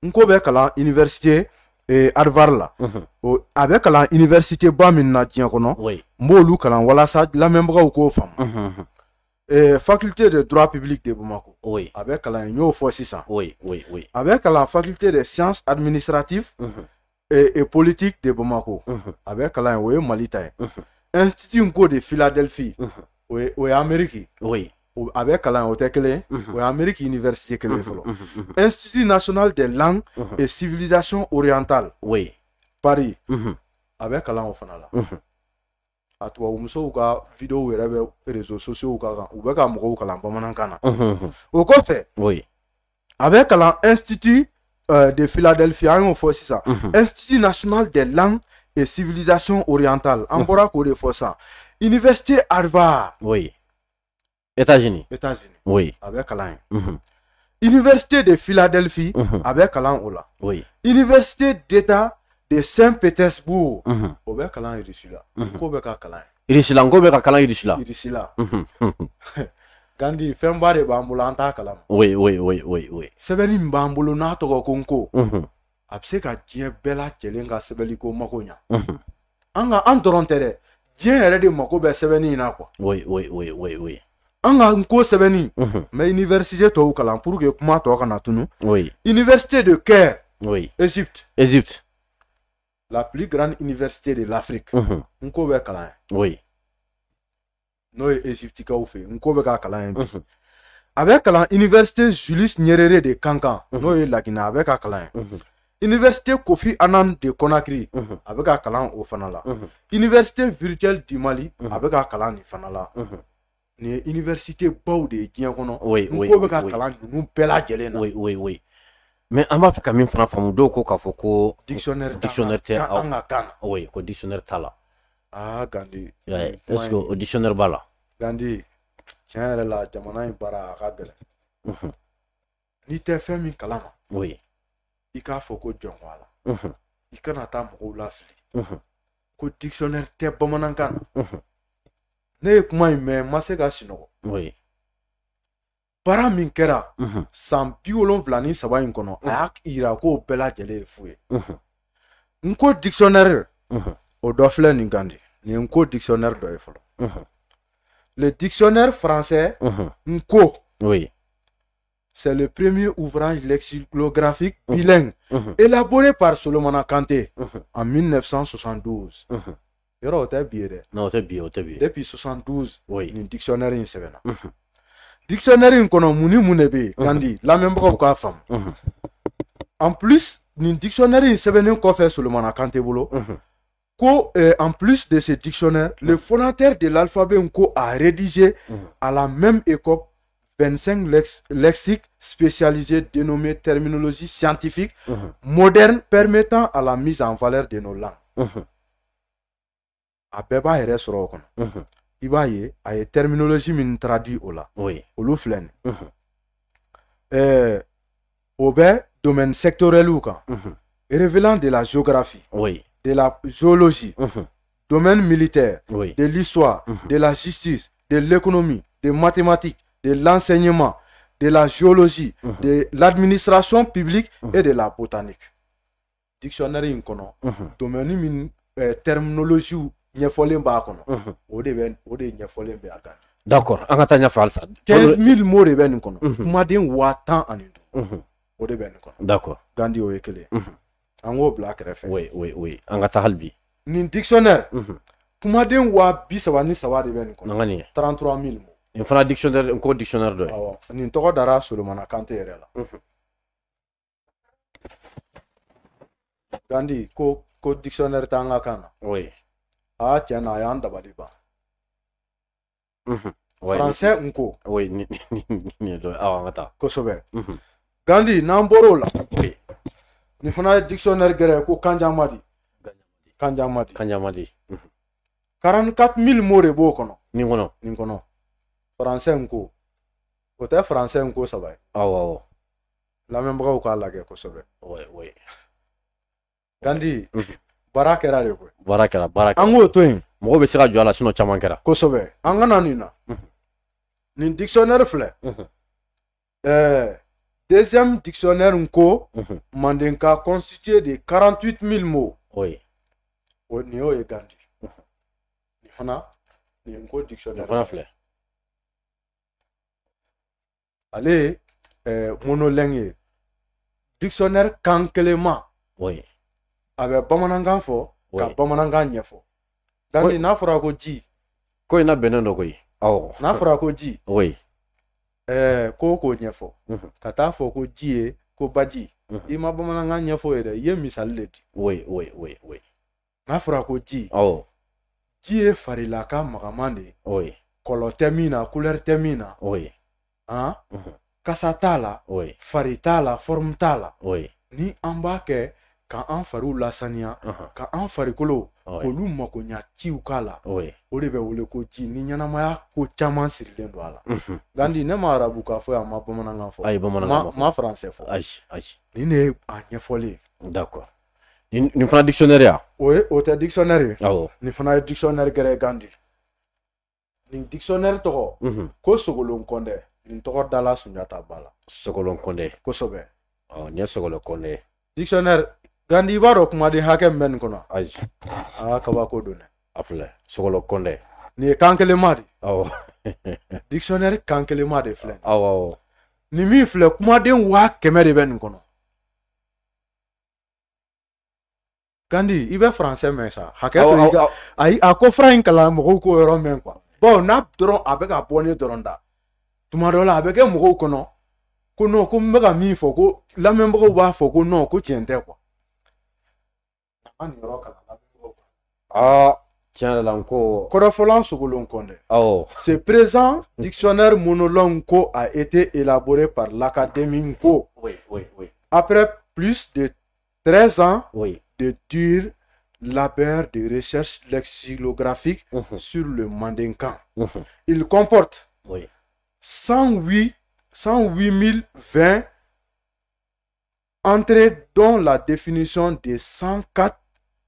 n ko bɛ kalan université eh, harvard la uh-huh. oh, a bɛ kalan université ba min na diɲɛ kɔnɔ n b'olu kalan walasa lamɛnbagaw k'o faamu Euh, faculté de droit public de bamako oui. la ah la ben, kalan oui, oui, oui. Avec ah ben, la faculté de sciences administratives et, et de bamako avec la a institut de philadelphie mm -hmm. Amérique. oui. Avec ah ben, la université de mm -hmm. institut national des langues et civilisations orientales. oui. paris avec -hmm toi tubabu ka vidéo yɛrɛ bɛ réseaux sociaux ka kan u bɛ ka mɔgɔw kalan bamanankan na mhm, mhm. o kɔfɛ institut euh, de philadelphie an y'o mhm. fɔ institut national des langues et civilisations orientales en bɔra k'o de fɔ université harvard oui. états-unis états-unis oui. avec la université de philadelphie avec la oh oui. université d'état de saint pétersbourg mhm. Où kalan irisi mhm. Kobe ka kalan est kobe kalan est mhm. de bambula là oui oui oui oui oui a oui oui oui oui oui université pour tunu oui université de caire oui égypte la plus grande université de l'Afrique mhm. nous oui Noé ye égyptikaw fɛ Avec n mhm. université julius nyerere de kankan mhm. Noé lagina avec université kofi annan de conakry avec bɛ ka kalan université virtuelle du mali avec bɛ ka kalan nin université Baudé. de oui. diɲɛ nous n ko bɛ Oui, Oui, oui, mɛ an b'a fɛ ka min fana faamu dɔw ko k'a fɔ ko dictionnaire tɛ oui ko dictionnaire t'a la ah gandi est ce que o dictionnaire b'a la gandi tiɲɛ yɛrɛ la jamana in baara a ka gɛlɛn n'i tɛ fɛn min kalama oui i k'a fɔ ko jɔn ko a la i kana taa mɔgɔw lafili ko dictionnaire tɛ bamanankan na ne ye kuma in mɛn n ma se ka sinɔgɔ oui baara min kɛra san bi wolonfila ni saba in kɔnɔ a y'a yira k'o bɛɛ lajɛlen ye fu ye n ko dictionnaire o dɔ filɛ nin kan nin dictionnaire le dictionnaire français n ko c'est le premier ouvrage lexicographique bilingue élaboré par Solomon Kanté en 1972 yɔrɔ o tɛ bi ye non o tɛ bi ye depuis 72 un dictionnaire in dictionnaire in kono mun ni mun de bɛ yen en plus le dictionnaire in sɛbɛnnen kɔfɛ sur kante bolo ko eh, en plus de ces dictionnaires, le fondateur de l'alphabet a rédigé à la même époque 25 lexiques spécialisés dénommés terminologie scientifique moderne permettant à la mise en valeur de nos langues a il y a une terminologie min traduit au la oui. domaine sectoriel kan révélant de la géographie oui. de la zoologie domaine militaire de l'histoire de la justice de l'économie des mathématiques de l'enseignement de la géologie de l'administration publique et de la botanique dictionnaire in kɔnɔ domaine min euh, terminologie ɲɛfɔlen b'a kɔnɔ o de bɛ o de ɲɛfɔlen bɛ a kan d'accord an ka taa ɲɛfɛ halisa quinze mille mots de bɛ nin kɔnɔ kumaden wa tan ani du o de bɛ nin kɔnɔ d'accord gandi o ye kelen an k'o bila kɛrɛfɛ oui oui oui an ka taa hali bi nin dictionnaire kumaden wa bi saba ni saba de bɛ nin kɔnɔ an ye trente trois mille mots nin fana dictionnaire n ko dictionnaire dɔ ye awɔ nin tɔgɔ dara solomana kante yɛrɛ la gandi ko ko dictionnaire t'an ka kan na oui Acha na ayanda baliba. Français nko. Oui, ni ni ni ni do awangata. Ah, kosɛbɛ. Gandi n'an bɔr'o la. Oui. Nin fana ye dictionnaire gɛrɛ ko kanjamadi. Kanjamadi. Kanjamadi. Quarante quatre mille mots de b'o kɔnɔ. Nin kɔnɔ. Nin kɔnɔ. Français nko. O tɛ français nko saba ye. Awɔ awɔ. lamɛnbagaw k'a lajɛ kosɛbɛ. Oui oui. Gandi. Baara kɛra de koyi. Baara kɛra baara kɛra. An k'o nin dictionnaire deuxième dictionnaire Mandenka constitué de 48000 mots. Oui. O nin y'o ye fana dictionnaire. fana Dictionnaire Oui. a bɛ bamanankan fɔ ka bamanankan ɲɛfɔ dante n'a fɔra ko ji ko in na bɛnnen dɔ koyi awɔ n'a fɔra ko ji ɛɛ ko k'o ɲɛfɔ ka taa fɔ ko ji ye ko baji i ma bamanankan ɲɛfɔ ye dɛ i ye misali le di oui n'a fɔra ko ji ji ye farilaka magaman de ye kɔlɔ tɛ min na kulɛri tɛ min na oui han kasa t'a la fari t'a la fɔrimu t'a la ni an b'a kɛ ka an fariw lasaniya uh -huh. ka an farikolo oh, k'olu makoɲa ciw k'a la o oh, de bɛ wele ko ji ni ɲɛnamaya ko caaman sirilen don a la gandi ne ma arabu k'a fɔ yan ma bamanankan fɔ ma, ma faransɛ fɔ ni ne a ɲɛfɔli d'accord nin fana dictionnaire ya o ye o tɛ dictionnaire ye awɔ nin fana ye dictionnaire gɛrɛ gandi nin dictionnaire tɔgɔ mm -hmm. ko sogolon kɔndɛ nin tɔgɔ dala sunjata ba la sogolon kɔndɛ kosɛbɛ ɔ nin ye sogolon kɔndɛ dictionnaire gandiiba dɔ kumaden hakɛ min bɛ nin kɔnɔ ayi aa ah, kabako don dɛ a filɛ sogolɔ kɔnɛ nin ye kan kelen ma de awɔ dictionnaire kan kelen ma de filɛ awɔ awɔ nin min filɛ kumaden waa kɛmɛ de bɛ nin kɔnɔ kandi i bɛ faransɛ mɛn sa hakɛ to i ka ayi a ko fura in kalan mɔgɔw k'o yɔrɔ mɛn kuwa bawo n'a dɔrɔn a bɛ ka bɔ ne dɔrɔn da tuma dɔ e la a bɛ kɛ mɔgɔw kɔnɔ ko nɔn ko n bɛ ka min fɔ ko lamɛnbagaw b'a fɔ ko nɔn ko tiɲɛ tɛ kuwa Ah, tiens. Oh. présent dictionnaire monologue a été élaboré par l'académie ko. oui oui oui. après plus de 13 ans. oui. de dur labeur de recherche lexicographique sur le mandinkan. Il comporte oui. 108, 108 020 entrées dont la définition des 104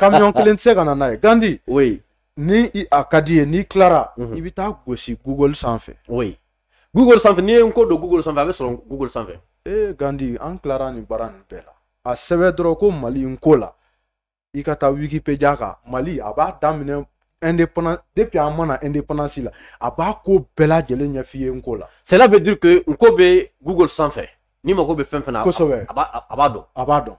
kamiyɔn kelen tɛ se ka na n'a ye gandi oui. ni a ka di ye n'i tilara mm -hmm. i bɛ taa gosi google sanfɛ oui. google sanfɛ n'i ye n ko don google sanfɛ eh, a bɛ sɔrɔ google sanfɛ ee gandi an tilara nin baara nin bɛɛ la a sɛbɛ dɔrɔn ko mali n ko la i ka taa wikipedia kan mali a b'a daminɛ indépendance depuis an mana indépendance la a b'a ko bɛɛ lajɛlen ɲɛf'i ye n ko la cela veut dire que n ko bɛ google sanfɛ n'i mago bɛ fɛn fɛn na kosɛbɛ a b'a dɔn a b'a dɔn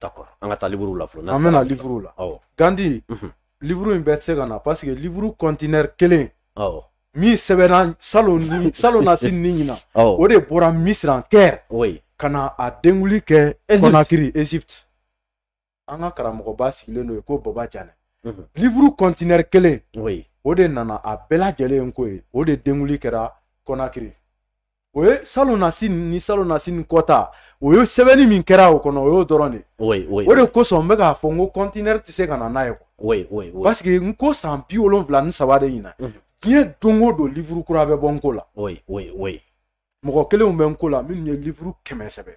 d'accord an ka taa livrew la fɔlɔ an bɛna livrew la awɔ gandi mhm. livre in bɛɛ tɛ se ka na parce que livre conteneur kelen awɔ min sɛbɛnna salon ni salon na si ni ɲina o de bɔra misiri en terre oui ka na a denguli kɛ konakiri égypte an ka karamɔgɔba sigilen do ye ko baba janɛ mhm. livre conteneur kelen oui o de nana a bɛɛ lajɛlen ko ye o de denguli kɛra konakiri o ye salon na si ni salon na si ni kɔta o ye sɛbɛnni min kɛra o kɔnɔ o y'o dɔrɔn de oui, o de kosɔn n bɛ k'a fɔ n ko kɔntinɛri tɛ se ka na n'a ye parce que n ko san bi wolonfila ni saba de ɲina diɲɛ don o don livuru kura bɛ bɔ n ko la mɔgɔ kelenw bɛ n ko la minnu ye livuru kɛmɛ sɛbɛ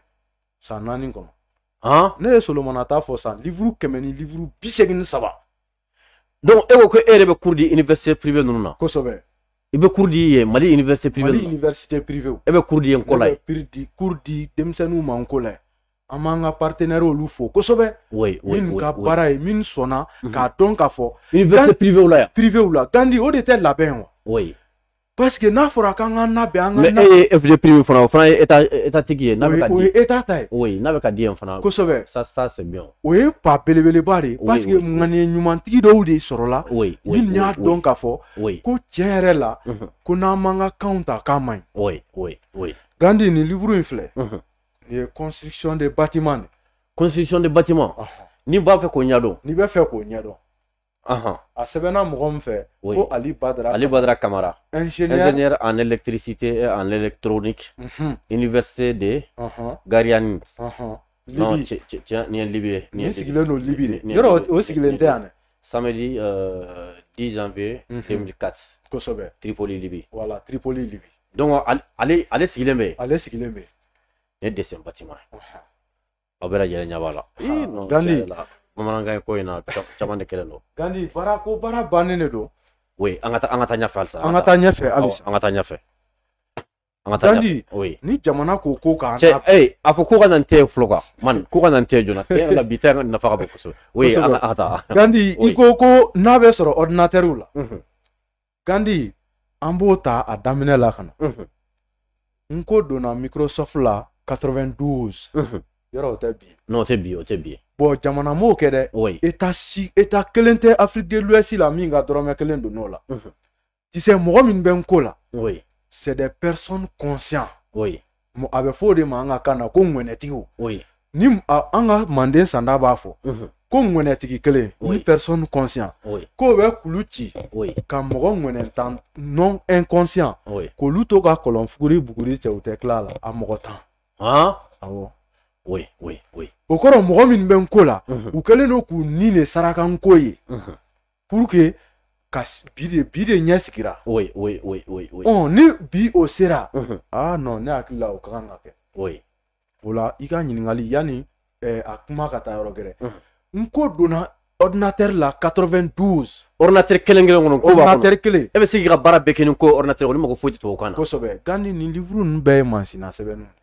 san naani kɔnɔ ne ye solomanata fɔ san livuru kɛmɛ ni livuru bi segin ni saba donc e ko ko e yɛrɛ bɛ kuru di université privé ninnu na kosɛbɛ i kurdi kuru mali université privé mali université privé e kurdi kuru di yen kurdi, la yen man bɛ Amanga partenaire denmisɛnninw ma n ko la yen an Oui, ka partenaire Min fo kosɛbɛ minnu ka baara ye minnu ou k'a mhm. dɔn université privé la yan privé la gandi o de la ben wa parce que n'a na n'a oui oui n'a bɛ di yen ko sobe ça ça c'est bien. Oui, pa parce que ŋaniya do de oui oui il oui ko Oui. la. Mhm. ko na manga ka oui oui oui. je ni livre une mhm. construction de bâtiment construction de bâtiment. ni b'a fe k'o do n'i bɛ fe k'o do a sɛbɛnna mɔgɔ min ali Badra. ali kamara ingénieur en électricité et en électronique mhm. université de gariani non ni en libye samedi 10 janvier 2004 mhm. tripoli Libye. voilà tripoli Libye. donc ale allez sigilen bɛ bamanan kan ko in na caman de kɛlen don gandi baara ko baara bannen de do oui an ka taa ɲɛfɛ halisa an ka taa ɲɛfɛ oh, halisa an ka taa ɲɛfɛ Gandhi, oui. ni jamana ko ko kan eh a fɔ ko ka nan tɛ fɔlɔ man ko ka nan tɛ joona e yɛrɛ la bi ta nafa ka bon oui an ka taa Gandhi i ko ko n'a bɛ sɔrɔ ordinateur la mhm. Gandhi an b'o ta a daminɛ la ka na mhm. n ko donna Microsoft la 92 yɔrɔ o tɛ bi n'o tɛ bi o tɛ bi bɔn jamana m'o kɛ dɛ oui eta si eta kelen tɛ afiriki de l'ouest la min ka dɔrɔmɛ kelen don n'o la tu sais mɔgɔ min bɛ n ko la oui c'est des personnes conscients oui a bɛ fɔ o de ma an ka kan na ko ŋɛnɛtigiw oui ni a, an ka manden sanda b'a fɔ ko ŋɛnɛtigi kelen oui. ni personne conscient oui. k'o bɛ kulu ci oui. ka mɔgɔ ŋɛnɛtan non inconscient oui. k'olu to ka kɔlɔnfuguri buguri cɛ u tɛ tila la a mɔgɔ tan hein? awɔ oui, oui, oui. o kɔrɔ mɔgɔ minnu bɛ n ko la mm -hmm. u kɛlen do k'u ni de saraka n ko ye mm -hmm. pour que ka bi de bi de ɲɛ sigira oui, oui, oui, oui, oui. ɔ ni bi o sera mm -hmm. ah non ne hakili la o ka kan ka kɛ oui. o la i ka ɲininkali yanni eh, a kuma ka taa yɔrɔ gɛrɛ mm -hmm. n ko donna ordinateur la 92 ordinateur kelen kelen kɔnɔ ordinateur kelen e bɛ se k'i ka baara bɛɛ kɛ ni ko ordinateur kɔnɔ i mago foyi tɛ tubabu kan na kosɛbɛ gandi nin livre ninnu bɛɛ ye mansina sɛbɛnniw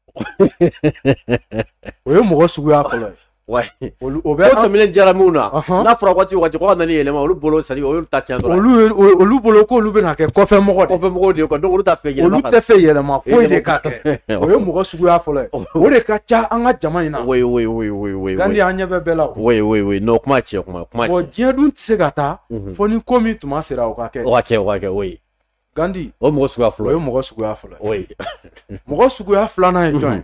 o ye mɔgɔ suguya fɔlɔ ye o bɛ an tɛmɛnen diyara minnu na n'a fɔra waati waati k'o ka na ni yɛlɛma olu bolo sadi olu ta tiɲɛ dɔrɔn olu olu bolo k'olu bɛna kɛ kɔfɛmɔgɔ de kɔfɛmɔgɔ de ye donc olu t'a fɛ yɛlɛma olu tɛ fɛ yɛlɛma foyi de ka kɛ o ye mɔgɔ suguya fɔlɔ ye o de ka ca an ka jama in na woyi woyi woyi woyi woyi kandi an ɲɛ bɛ bɛɛ la o woyi woyi woyi non kuma tiɲɛ kuma kuma tiɲɛ bɔn diɲɛ dun tɛ se ka taa mhm. fo ni ko min tuma sera o ka kɛ o ka kɛ o ka kɛ woyi gandi o mɔgɔ suguya fɔlɔ o ye mɔgɔ suguya fɔlɔ ye mɔgɔ suguya filanan ye jɔn ye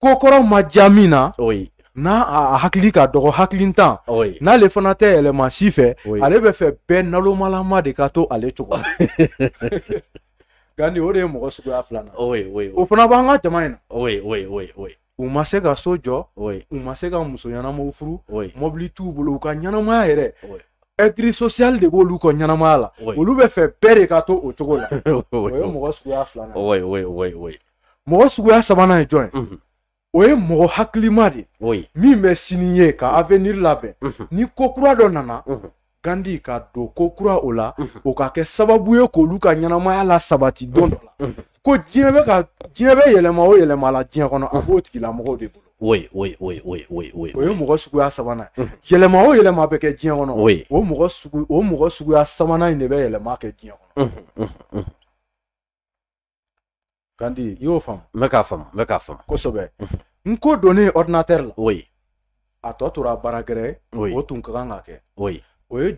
ko kɔrɔ ma diya min na e n'a a hakili ka dɔgɔ hakilitan n'ale fana tɛ yɛlɛma si fɛ ale bɛ fɛ bɛɛ nalomalama de ka to ale cogo gandi o de ye mɔgɔ suguya filanan o fana b'an ka jama in na u ma se ka so jɔ u ma se ka muso ɲɛnamaw furu mobili t'u bolo u ka ɲɛnamaya yɛrɛ intiri social de b'olu kɔ ɲɛnamaya la olu bɛ fɛ bɛɛ de ka to o cogo la o ye mɔgɔ suguya filanan mɔgɔ suguya sabanan ye jɔn ye mhm. o ye mɔgɔ hakilima de min bɛ sini ye ka avenir labɛn mhm. ni ko kura dɔ nana mhm. gandi ka don ko kura o la o ka kɛ sababu ye k'olu ka ɲɛnamaya la sabati don dɔ la ko diɲɛ bɛ ka diɲɛ bɛ yɛlɛma o yɛlɛma la diɲɛ kɔnɔ a b'o tigilamɔgɔw de bolo oui, oui, oui, oui, oui, oui. Oui, o yɛlɛma bɛ kɛ diɲɛ kɔnɔ o mɔgɔ suguya sabanan in de bɛ yɛlɛma kɛ diɲɛ y'o faamu n k'a faamu n bɛ k'a faamu kosɛbɛ n ko donnen ordinateur la Oui. a tɔ tora o tun Oui. kan Oui. o Oui.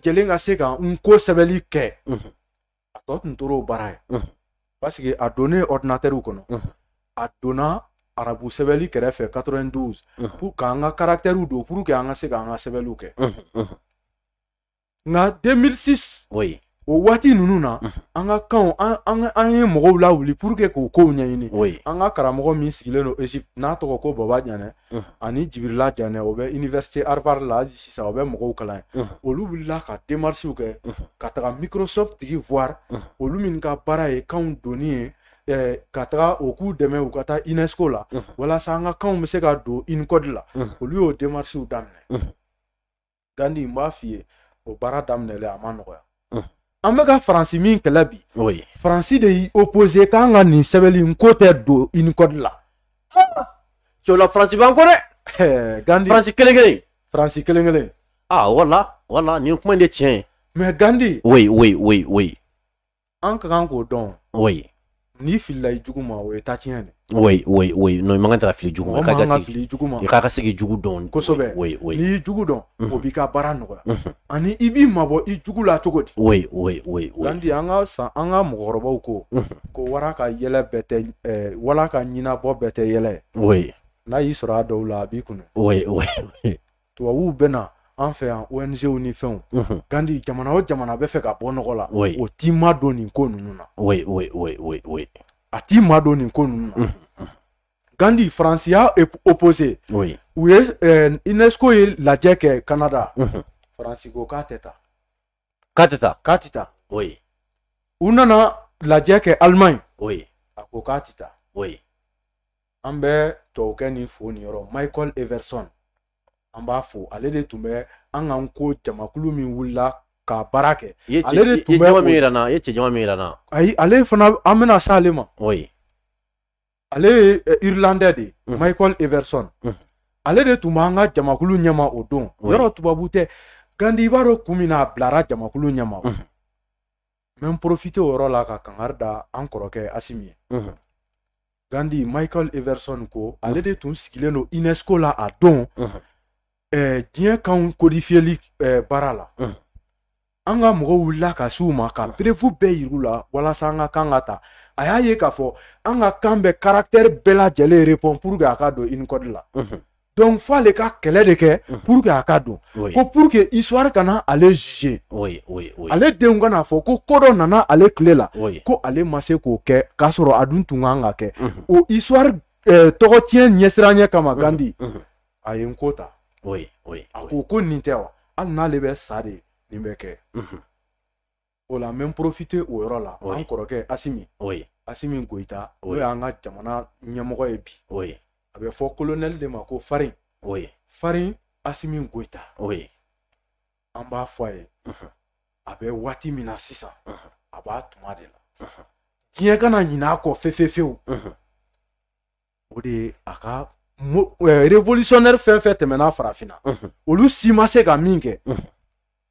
Oui, Oui. a tɔ tun tor'o baara ye parceke a donnen ordinatɛriw kɔnɔ a donna arabu sɛbɛli kɛrɛfɛ 92 pour k'an ka karaktɛriw don pour que an ka se k'an ka sɛbɛliw kɛ nka 2006 o waati ninnu na an ka kanw an ye mɔgɔw lawuli pour que k'o kow ɲɛɲini an ka karamɔgɔ min sigilen don egypte n'a tɔgɔ ko baba janɛ ani jibirila janɛ o bɛ université harvard la hali sisan o bɛ mɔgɔw kalan ye olu wulila ka demarsiw kɛ ka taga microsoft tigi voir olu min ka baara ye kanw donni ye ka taga o k'u dɛmɛ u ka taa unesco la walasa an ka kanw bɛ se ka don unicode la olu y'o demarsiw daminɛ gandi n b'a f'i o baara daminɛlen a ma nɔgɔya an bɛka min kɛlɛ oui. faransi de opposé k'an ka nin sɛbɛli n ko tɛ don la ah! cɛwla faransi b'an ko dɛ gandi ah voilà, voilà, nin kuma de mais gandi oui oui oui oui an ka kan oui n'i filila i jugu ma o Oui, oui, oui. Non, il fili jugu ma. Il ka segi jugu dɔn. Kosɛbɛ. N'i y'i jugu dɔn, o b'i ka baara nɔgɔya. Ani i b'i mabɔ i jugu la cogo di? Oui, an ka san an ka mɔgɔkɔrɔbaw ko ko wara ka yɛlɛ bɛɛ tɛ wala ka ɲinabɔ bɛɛ tɛ yɛlɛ. N'a y'i sɔrɔ a dɔw la a b'i kunu Oui, oui. Tubabuw bɛ an fɛ yan ONG ni fɛnw. Kandi mhm. jamana o jamana bɛ fɛ ka bɔ nɔgɔ la. O t'i ma don nin ko ninnu na. a t'i ma don Gandhi, ko gandi francia est opposé oui. u ye eh, il l'a e e, canada mm-hmm. france ko k'a tɛ ta k'a ta oui. u nana lajɛ e allemagne oui. oui. an bɛ michael everson Amba Alede fo ale de an k'a baara kɛ ale de tun bɛ o ye na ye cɛ caman min na ayi ale fana an bɛna se ale ma oui ale ye irlandais de ye Michael Everson ale de tun b'an ka jamakulu ɲɛma o don yɔrɔ tubabu tɛ gandi i b'a dɔn kun min na a bilara jamakulu ɲɛma o mɛ n porofite o yɔrɔ la ka kangari da an kɔrɔkɛ asimi ye gandi michael everson ko ale de tun sigilen don unesco la a don diɲɛ kanw kodifiyeli baara la an ka mɔgɔ wulila ka s'u ma ka perefu bɛɛ yiriw la walasa an ka kan ka ta a y'a ye k'a fɔ an ka kan bɛ karakitɛri bɛɛ lajɛlen repɔn pour que a ka don unicode la donc f'ale ka kɛlɛ de kɛ pour que a ka don ko pour que histoire kana ale juge ale denw kana fɔ ko ko dɔ nana ale tile la ko ale ma se k'o kɛ k'a sɔrɔ a dun tun kan ka kɛ o histoire euh, tɔgɔtiɲɛ ɲɛsiranya kama gandi a ye n ko ta a ko ko nin tɛ wa hali n'ale bɛ sa de nin bɛ kɛ o la n bɛ n porofite o yɔrɔ la an kɔrɔkɛ asimi asimi goyita n'o y'an ka jamana ɲɛmɔgɔ ye bi a bɛ fɔ kolonɛli de ma ko farin farin asimi goyita an b'a fɔ a ye a bɛ waati min na sisan a b'a tuma de la diɲɛ kana ɲin'a kɔ fefefewu o de ye a ka révolutionnɛri fɛn fɛn tɛmɛna farafinna olu si ma se ka min kɛ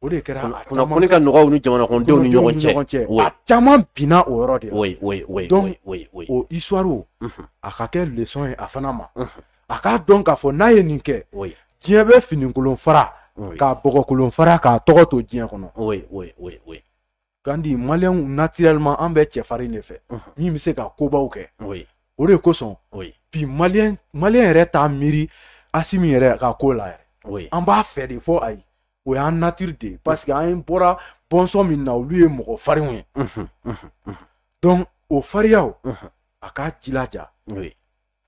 o de kɛra kunnafoni ka nɔgɔw ni jamanakɔnɔdenw ni ɲɔgɔn cɛ a caman binna o yɔrɔ de la donc o histoire a ka kɛ leçon ye a fana ma a k'a dɔn k'a fɔ n'a ye nin kɛ diɲɛ bɛ finikolon fara k'a bɔgɔkolon fara k'a tɔgɔ to diɲɛ kɔnɔ kandi maliyɛnw naturellement an bɛ cɛfarin de fɛ min bɛ se ka kobaw kɛ o de kosɔn bi maliyɛn maliyɛn yɛrɛ t'a miiri asimi yɛrɛ ka ko la yɛrɛ an b'a fɛ de fɔ ayi o y'an natiri de ye parce que an ye bɔra bɔnsɔn min na olu ye mɔgɔ farinw ye donc o fariyaw a k'a jilaja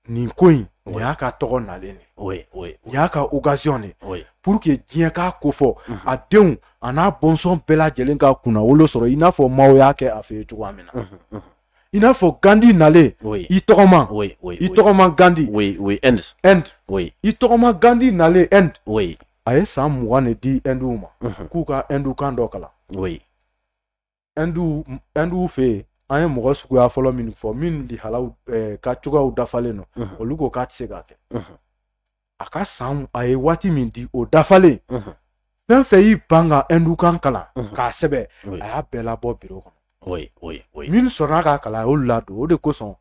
nin ko in nin y'a ka tɔgɔ nalen de nin y'a ka occasion de pour que diɲɛ k'a kofɔ a denw a n'a bɔnsɔn bɛɛ lajɛlen ka kunnawolo sɔrɔ i n'a fɔ maaw y'a kɛ a fɛ yen cogoya min na i n'a fɔ gandi nalen i tɔgɔma i tɔgɔma gandi end i tɔgɔma gandi nalen end a ye san mugan de di ɛnduw ma k'u ka ɛndu kan dɔ kalan ɛnduw ɛnduw fɛ yen an ye mɔgɔ suguya fɔlɔ minnu fɔ minnu lihalaw ɛɛ ka cogoyaw dafalen don olu ko k'a tɛ se k'a kɛ a ka san a ye waati min di o dafalen fɛn fɛn y'i ban ka ɛndu kan kalan k'a sɛbɛn a y'a bɛɛ labɔ biro kɔnɔ minnu sɔnna k'a kalan a y'olu ladon o de kosɔn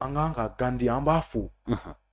an k'an ka gan an b'a fo.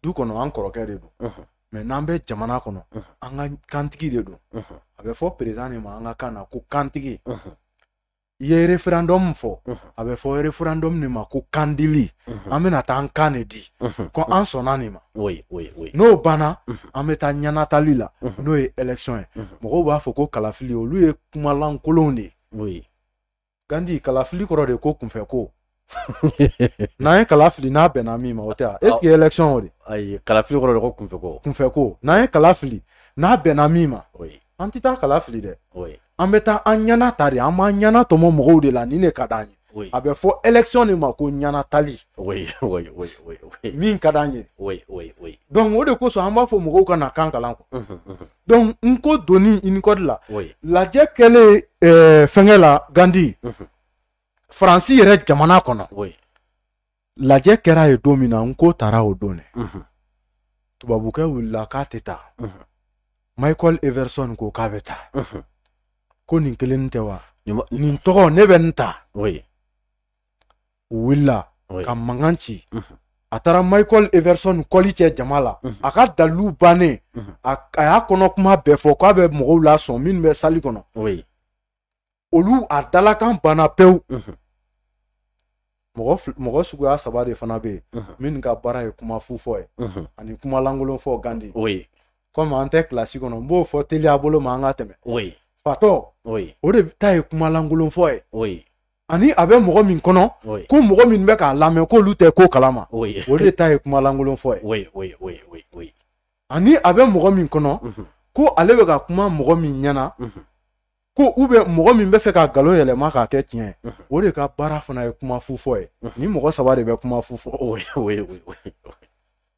Uh-huh. Uh-huh. du kɔnɔ an kɔrɔkɛ de don mɛ n'an bɛ jamana kɔnɔ an ka kantigi de don a bɛ fɔ perezan de ma an ka kan na ko kantigi i uh-huh. ye referendum fɔ a bɛ fɔ referendum ne ma ko kandili an bɛna taa an kan de di ko an sɔnna nin ma n'o banna an bɛ taa ɲɛnatali la n'o ye election ye mɔgɔw b'a fɔ ko kalafili olu ye kumalankolonw de ye gandi kalafili kɔrɔ de ko kunfɛ ko n'an ye kala fili n'a bɛnna min ma o tɛ wa est ce ah. que élection o de. ayi kala fili kɔrɔ de ko kunfɛ ko. kunfɛ ko n'an ye kala fili n'a bɛnna min ma. oye an tɛ taa kala fili dɛ. oye an bɛ taa an ɲɛna ta de an b'an ɲɛna tɔmɔ mɔgɔw de la nin de ka d'an ye. oye a bɛ fɔ élection de ma ko ɲɛna tali. oye oye oye oye. min ka d'an ye. oye oye oye. donc o de kosɔn an b'a fɔ mɔgɔw ka na kan kalan kɔ. donc n ko donni unicode la. oye lajɛ kɛlen ɛɛ fɛngɛ la eh, gandi. faransi yɛrɛ jamana kɔnɔ oui. lajɛ kɛra ye don min na n ko taara o don dɛ tubabukɛ wulila k'a tɛ taa michael everson ko k'a bɛ taa mm -hmm. ko nin kelen tɛ wa nin tɔgɔ ne bɛ nin ta oui. u wulila oui. ka mankan ci a taara michael everson kɔli cɛ jama la a ka dalilu bannen a y'a kɔnɔ kuma bɛɛ fɔ k'a bɛ mɔgɔw lasɔn minnu bɛ sali kɔnɔ olu a dalakan banna pewu mɔgɔ suguya saba de fana bɛ yen minnu ka baara ye kuma fu fɔ ye ani kuma lankolon fɔ gandi komi an tɛ kilasi kɔnɔ n b'o fɔ teliya bolo ma an ka tɛmɛ fatɔ o de ta ye kuma lankolon fɔ ye ani a bɛ mɔgɔ min kɔnɔ ko mɔgɔ min bɛ k'a lamɛn k'olu tɛ ko kala ma o de ta ye kuma lankolon fɔ ye ani a bɛ mɔgɔ min kɔnɔ ko ale bɛ ka kuma mɔgɔ min ɲɛna ko u bɛ mɔgɔ min bɛ fɛ ka nkalon yɛlɛma k'a kɛ tiɲɛ o de ka baara fana ye kuma fu fɔ e. ye nin mɔgɔ saba de bɛ kuma fu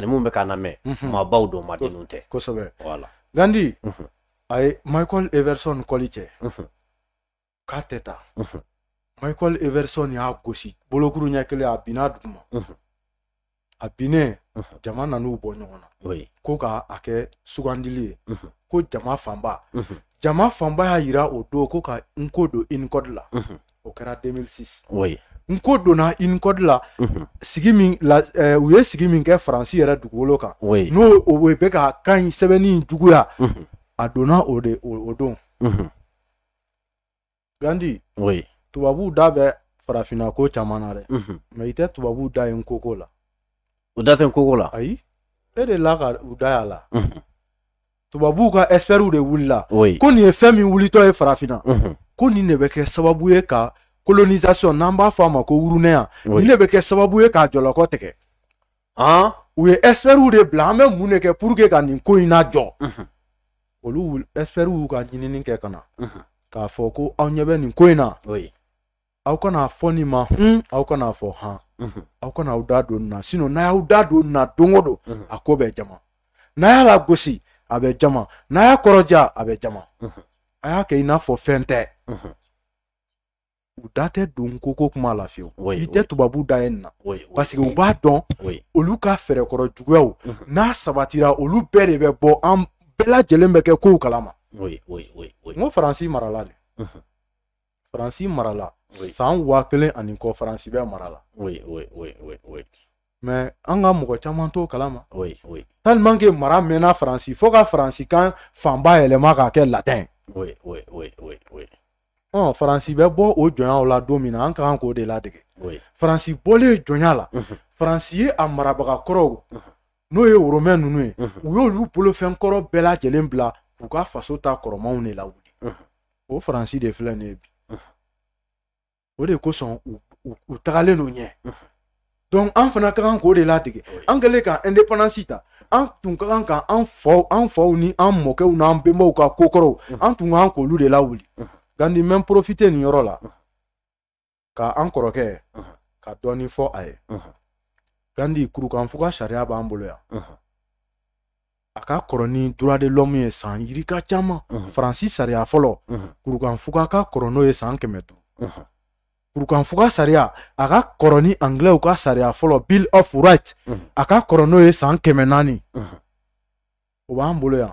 Mm-hmm. ani mun bɛ k'a lamɛn maabaw mm-hmm. don madenninw tɛ kosɛbɛ wala gandi a mm-hmm. ye michael everson kɔli cɛ k'a tɛ ta michael everson y'a gosi bolokuru ɲɛ kelen a binna duguma a binnen jama nan'u bɔ ɲɔgɔn na ko k'a kɛ sugandili ye ko jama fanba jama fanba y'a yira o don ko ka nko don inikɔdi la o kɛra 2006 n ko donna unicode la mhm. sigi min la eh, u ye sigi min kɛ faransi yɛrɛ dugukolo kan n'o o bɛ ka kan sɛbɛnni in juguya mhm. a donna o de o don mhm. gandi tubabuw da bɛ farafinna ko caman na dɛ mɛ i tɛ tubabuw da ye n koko la u da tɛ n koko la ayi e de la ka u da y'a la tubabuw ka ɛsipɛriw de wulila ko nin ye fɛn min wulitɔ ye farafinna ko nin ne bɛ kɛ sababu ye ka colonisation n'an b'a fɔ a ma ko wuruneya nin de bɛ kɛ sababu ye k'a jɔlɔkɔ tigɛ han u ye ɛsipɛriw de bila an bɛ mun de kɛ puruke ka nin ko in lajɔ mhm. olu ɛsipɛriw ka ɲinini kɛ mhm. ka na k'a fɔ ko aw ɲɛ bɛ nin ko in na aw kana fɔ nin ma hun aw kana fɔ han mhm. aw kana aw da don nin na sinɔn n'a y'aw da don nin na don o don a ko bɛ jama n'a y'a lagosi a bɛ jama n'a y'a kɔrɔja a bɛ jama a y'a kɛ i n'a fɔ fɛn tɛ u da tɛ don koko kuma la fiyewu i tɛ tubabu da ye na parce que u b'a dɔn olu ka fɛɛrɛkɔrɔ juguyaw mhm. n'a sabatira olu bɛɛ de bɛ bɔ an bɛɛ lajɛlen bɛ kɛ kow kalama n ko faransi marala de mhm. faransi marala san wa kelen ani kɔ faransi bɛ mara la mɛ an ka mɔgɔ caman t'o kalama tellement que mara mɛnna faransi fo ka faransikan fanba yɛlɛma k'a kɛ latin ɔn faransi bɛ bɔ o jɔnyaw la don min na an ka kan k'o de ladege faransi bɔlen jɔnya la faransi ye a marabaga kɔrɔw n'o ye woromɛ ninnu ye u y'olu bolofɛn kɔrɔ bɛɛ lajɛlen bila k'u ka faso ta kɔrɔmaw de lawuli o faransi de filɛ nin ye bi o de kosɔn u tagalen don ɲɛ donc an fana ka kan k'o de ladege an kɛlen ka indépendance ta an tun ka kan ka an faw an faw ni an mɔkɛw n'an bɛnbaw ka ko kɔrɔw an tun ka kan k'olu de lawuli. dan di mɛn porofite nin la uh-huh. ka an ke. Uh-huh. ka dɔɔni fɔ a uh-huh. gandi kurukanfuga kan b'an bolo yan a ka kɔrɔ ni droit de l'homme ye san yiri ka caman faransi sariya fɔlɔ kurukanfuga ka kɔrɔ n'o ye san kɛmɛ duuru kurukanfuga sariya a ka kɔrɔ ni anglɛw ka sariya bill of right a ka kɔrɔ n'o kemenani. san kɛmɛ ya. o b'an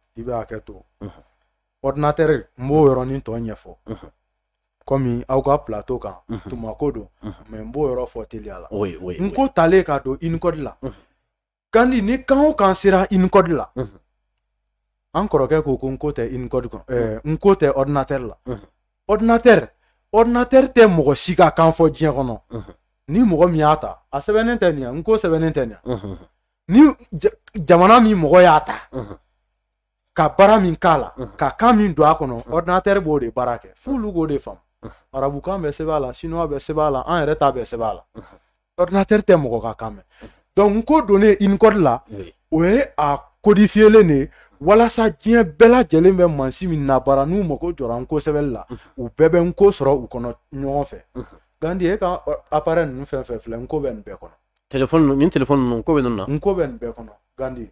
i bɛ hakɛ to ɔridinatɛri n b'o yɔrɔnin tɔ ɲɛfɔ kɔmi aw ka plateau kan tuma ko don mɛ n b'o yɔrɔ fɔ teliya la n ko talen ka don unicode la kandi ni kan o kan sera unicode la an kɔrɔkɛ ko ko n ko tɛ unicode kan ɛɛ eh, n ko tɛ ɔridinatɛri la ɔridinatɛri ɔridinatɛri tɛ mɔgɔ si ka kan fɔ diɲɛ kɔnɔ ni mɔgɔ min y'a ta a sɛbɛnnen tɛ nin ye n ko sɛbɛnnen tɛ nin ye ni jamana min mɔgɔ y'a ta. ka baara min k'a la ka kan min don a kɔnɔ ordinatɛri b'o de baara kɛ f'olu k'o de faamu arabukan bɛ sɛbɛn a la sinuwa bɛ sɛbɛn a la an yɛrɛ ta bɛ sɛbɛn a la ordinatɛri tɛ mɔgɔ ka kan mɛn donc n ko donnen unicode la o ye a kodifiyelen de ye walasa diɲɛ bɛɛ lajɛlen bɛ mansi min na nabaara n'u mago jɔra n ko sɛbɛli la u bɛɛ bɛ n ko sɔrɔ u kɔnɔ ɲɔgɔn fɛ gandi e ka appareil ninnu fɛn fɛn filɛ n ko bɛ nin bɛɛ kɔnɔ telefɔni nin telefɔni ninnu n ko bɛ nin na n ko bɛ nin bɛɛ kɔnɔ gandi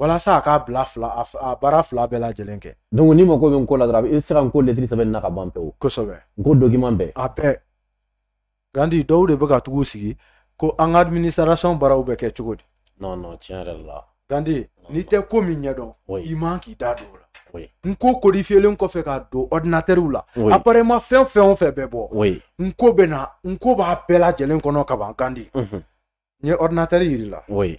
walasa a k'a bila fila a baara fila bɛɛ lajɛlen kɛ. donc n'i mago bɛ n ko la dɔrɔn i bɛ se ka n ko lɛtiri sɛbɛn nin na ka ban pewu. kosɛbɛ. n ko document bɛɛ. a bɛɛ. gandi dɔw de bɛ ka tugu sigi ko an ka administration baaraw bɛ kɛ cogo di. non non tiɲɛ yɛrɛ la. gandi n'i tɛ ko min ɲɛdɔn. i man k'i da don o la. n ko kodifiyelen kɔfɛ ka don ordinateur la ma fɛn fɛn o fɛn bɛɛ bɔ n ko bɛ na n ko b'a bɛɛ lajɛlen kɔnɔ ka ban gandi n ye ordinateur yiri la oui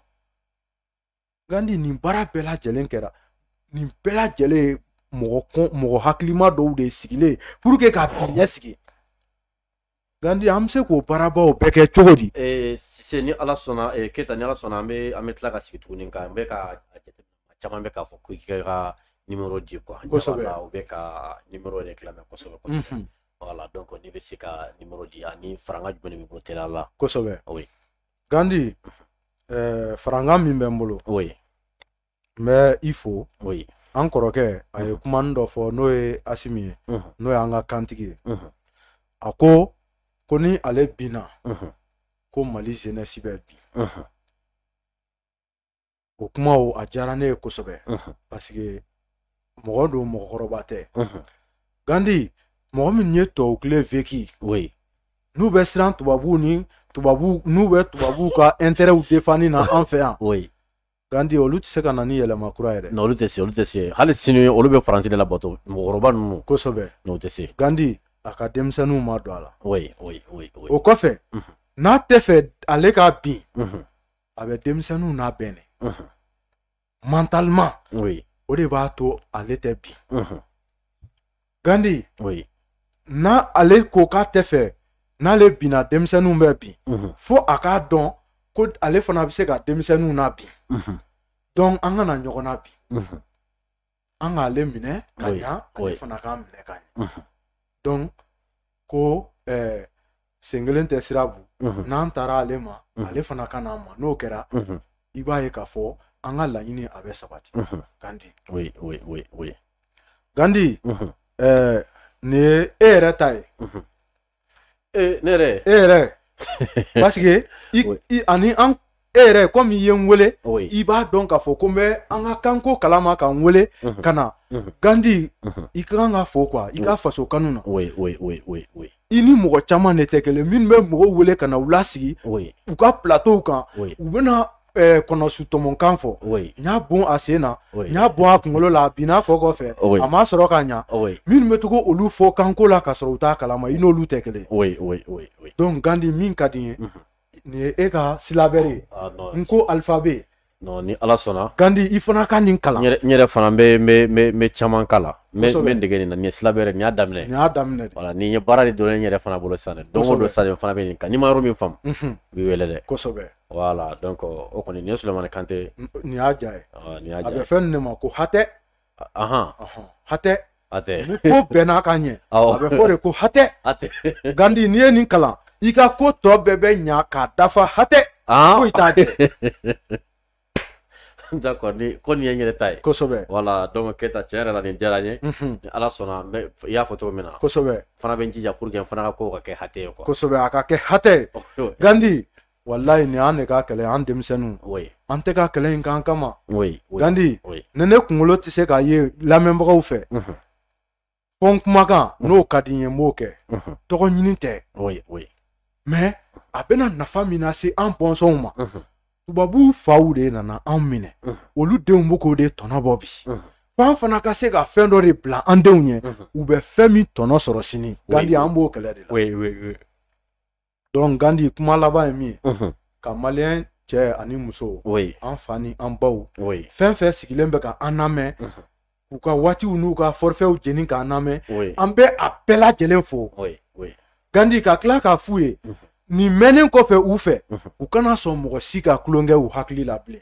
Gandi nin baara bɛɛ lajɛlen kɛra nin bɛɛ lajɛlen ye mɔgɔ kɔn mɔgɔ hakilima de sigilen pour ka biɲɛ sigi Gandi an bɛ se k'o baarabaw bɛɛ kɛ cogo di. Ee Sise ni Ala sɔnna ee keta ni Ala sɔnna an bɛ an ka sigi tuguni kan n bɛ ka caman bɛ k'a fɔ ko i ka i ka nimoro di quoi. Kosɛbɛ. Voilà u bɛ ka numéro yɛrɛ tila mɛ kosɛbɛ kosɛbɛ. donc n'i bɛ se ka di ani faranga jumɛn de bɛ bɔ teliya la. Kosɛbɛ. Ah oui. Gandi. Eh, farankan min bɛ n bolo n bɛ i fo an kɔrɔkɛ a ye kumanin dɔ fɔ n'o ye asimi ye n'o y'an ka kantigi ye a ko ko ni ale binna ko mali zenɛsi bɛ bin o kumaw a diyara ne ye kosɛbɛ paseke mɔgɔ don mɔgɔkɔrɔba tɛ gandi mɔgɔ min ye tɔw kile veki n'u bɛ siran tubabuw ni tubabu n'u bɛ tubabu ka intérêtw défani na an fɛ yan oui gandi olu tɛ se ka na ni yɛlɛma kura ye dɛ non sinu tɛ se olu tɛ se hali sini olu bɛ de labato mɔgɔkɔrɔba ninnu kosɛbɛ n'o tɛ se gandi a ka denmisɛnninw ma oui oui oui au o kɔfɛ mhm. n'a tɛ fɛ ale ka bin mhm. a bɛ n'a bene. Mhm. mentalement oui o de b'a to ale tɛ bin gandi oui n'a ale ko k'a tɛ n'ale binna denmisɛnninw bɛ bin mhm. fo a k'a dɔn ko ale fana bɛ se ka denmisɛnninw na bin mhm. donc an kana ɲɔgɔn na bin mhm. an k'ale minɛ ka ɲa ale fana k'a minɛ ka ɲa donc ko ɛɛ sen kelen tɛ sira bu n'an taara ale ma ale fana ka n'an ma n'o kɛra i b'a ye k'a fɔ an ka laɲini a bɛ sabati gandi oui oui oui oui gandi ɛɛ nin ye e yɛrɛ ta ye e yɛrɛ e yɛrɛ parce que i ani an e yɛrɛ komi i ye n wele i b'a dɔn k'a fɔ ko n bɛ an ka kanko kalama ka n wele mhm. ka na mhm. gandi mhm. i ka kan ka fo kuwa i ka faso kanu na i ni mɔgɔ caman de tɛ kelen minnu bɛ mɔgɔw wele ka na u lasigi u ka plateau kan u bɛna ɛɛ kɔnɔsutɔmɔkanfɔ n y'a bon a sen na n y'a bon a kunkolo la a binna kɔ kɔfɛ a ma sɔrɔ ka ɲa minnu bɛ togo olu fɔ kanko la ka sɔrɔ u t'a kalama i n'olu tɛ kelen donc gandi min ka di n ye mhm. nin ye e ka silabɛri ah, n ko alifabe ni ala sɔnna gandi i fana ka nin kalan n yɛrɛ fana bɛ n bɛ n bɛ caman k'a la n bɛ n dege nin na nin ye sila nin y'a daminɛ nin y'a daminɛ de wala nin ye baara de dɔrɔn n yɛrɛ fana bolo sisan dɛ don o don sisan fana bɛ nin kan n'i ma yɔrɔ min faamu i bɛ wele dɛ kosɛbɛ Wala, donc o kɔni nin ye Sulemani Kante ye. Nin y'a ja ye. Nin y'a ja ye. A bɛ fɛn min de ma ko hatɛ. Ahan. Hatɛ. Hatɛ. Ni ko bɛɛ n'a ka ɲɛ. Awɔ. A bɛ fɔ de ko hatɛ. Hatɛ. Gandi n'i ye nin kalan i ka ko tɔ bɛɛ bɛ ɲa k'a dafa hatɛ. Ahan. Foyi t'a jɛ. d'accord ni ko nin ye n yɛrɛ ta ye kosɛbɛ wala donc keta tiɲɛ yɛrɛ la nin diyara n ye ni ala sɔnna n bɛ i y'a fɔ cogo min na kosɛbɛ fana bɛ n jija pour que n fana ka kow ka kɛ hatɛ ye quoi kosɛbɛ a ka kɛ hatɛ ye gandi walayi nin an de ka kɛlɛ an denmisɛnninw an tɛ ka kɛlɛ in kan kama gandi ni ne kunkolo tɛ se k'a ye lamɛnbagaw mhm. fɛ fɔ n kumakan mhm. n'o ka di n ye n b'o mhm. kɛ tɔgɔ ɲini tɛ mɛ a bɛna nafa min se an bɔnsɔnw ma tubabu faw de nana anw minɛ olu denw bɛ k'o de tɔnɔ bɔ bi f'an fana ka se ka fɛn dɔ de bila an denw ye u bɛ fɛn min tɔnɔ sɔrɔ sini gandi an b'o kɛlɛ de la donc gandi kuma laban ye min ye mm -hmm. ka maliyɛn cɛ ani muso oui. an fa ni an baw oui. fɛn fɛn sigilen bɛ ka an lamɛn mm -hmm. k'u ka waatiw n'u ka forfɛw jeni k'an lamɛn oui. an bɛ a bɛɛ lajɛlen fo oui. Oui. gandi ka tila k'a f'u ye mm -hmm. nin mɛnnen kɔfɛ u fɛ u kana sɔn mɔgɔ si ka tulonkɛ u hakili la bilen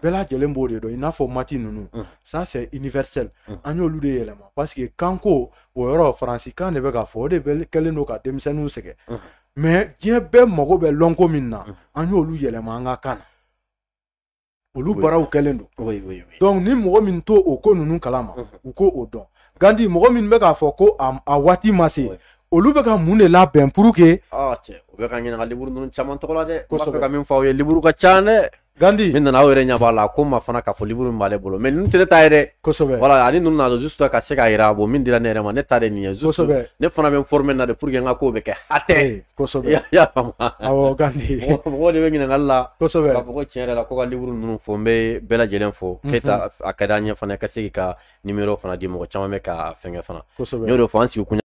bɛɛ lajɛlen b'o de dɔn i n'a fɔ mati ninnu mm. ça c'est universel mm. an y'olu de yɛlɛma parce que kanko o yɔrɔ faransi kan de bɛ k'a fɔ o de bɛ kɛlen don ka denmisɛnninw sɛgɛn mm. mais diɲɛ bɛɛ mago bɛ lɔnko min na an y'olu yɛlɛma an ka kan na olu baaraw kɛlen don donc ni mɔgɔ min to o ko ninnu kalama u ko o dɔn gandi mɔgɔ min bɛ k'a fɔ ko a waati ma se olu bɛ ka mun de labɛn pour que. ɔ ah, cɛ u bɛ ka ɲininka liburu ninnu caman tɔgɔ la dɛ. kosɛbɛ n b'a fɛ ka min fɔ aw ye liburu ka ca dɛ. gandi min nana aw yɛrɛ ɲɛ b'a la ko fana k'a fɔ livre min b'ale bolo mais ninnu tɛ ne ta ye dɛ kosɛbɛ voilà ani ninnu nana juste ka k'a yira bon min dira ne yɛrɛ ma ne ta de nin ye ne fana bɛ n na de pour que n ka kow bɛ kɛ hatɛ y'a faamu awɔ gandi mɔgɔw de bɛ ɲininkali la kosɛbɛ k'a fɔ ko la ko ka livre ninnu fɔ n bɛ bɛɛ lajɛlen fɔ mhm. keyita a ka fana ka se k'i numéro fana di mɔgɔ caman bɛ k'a fɛngɛ fana n y'o de fɔ an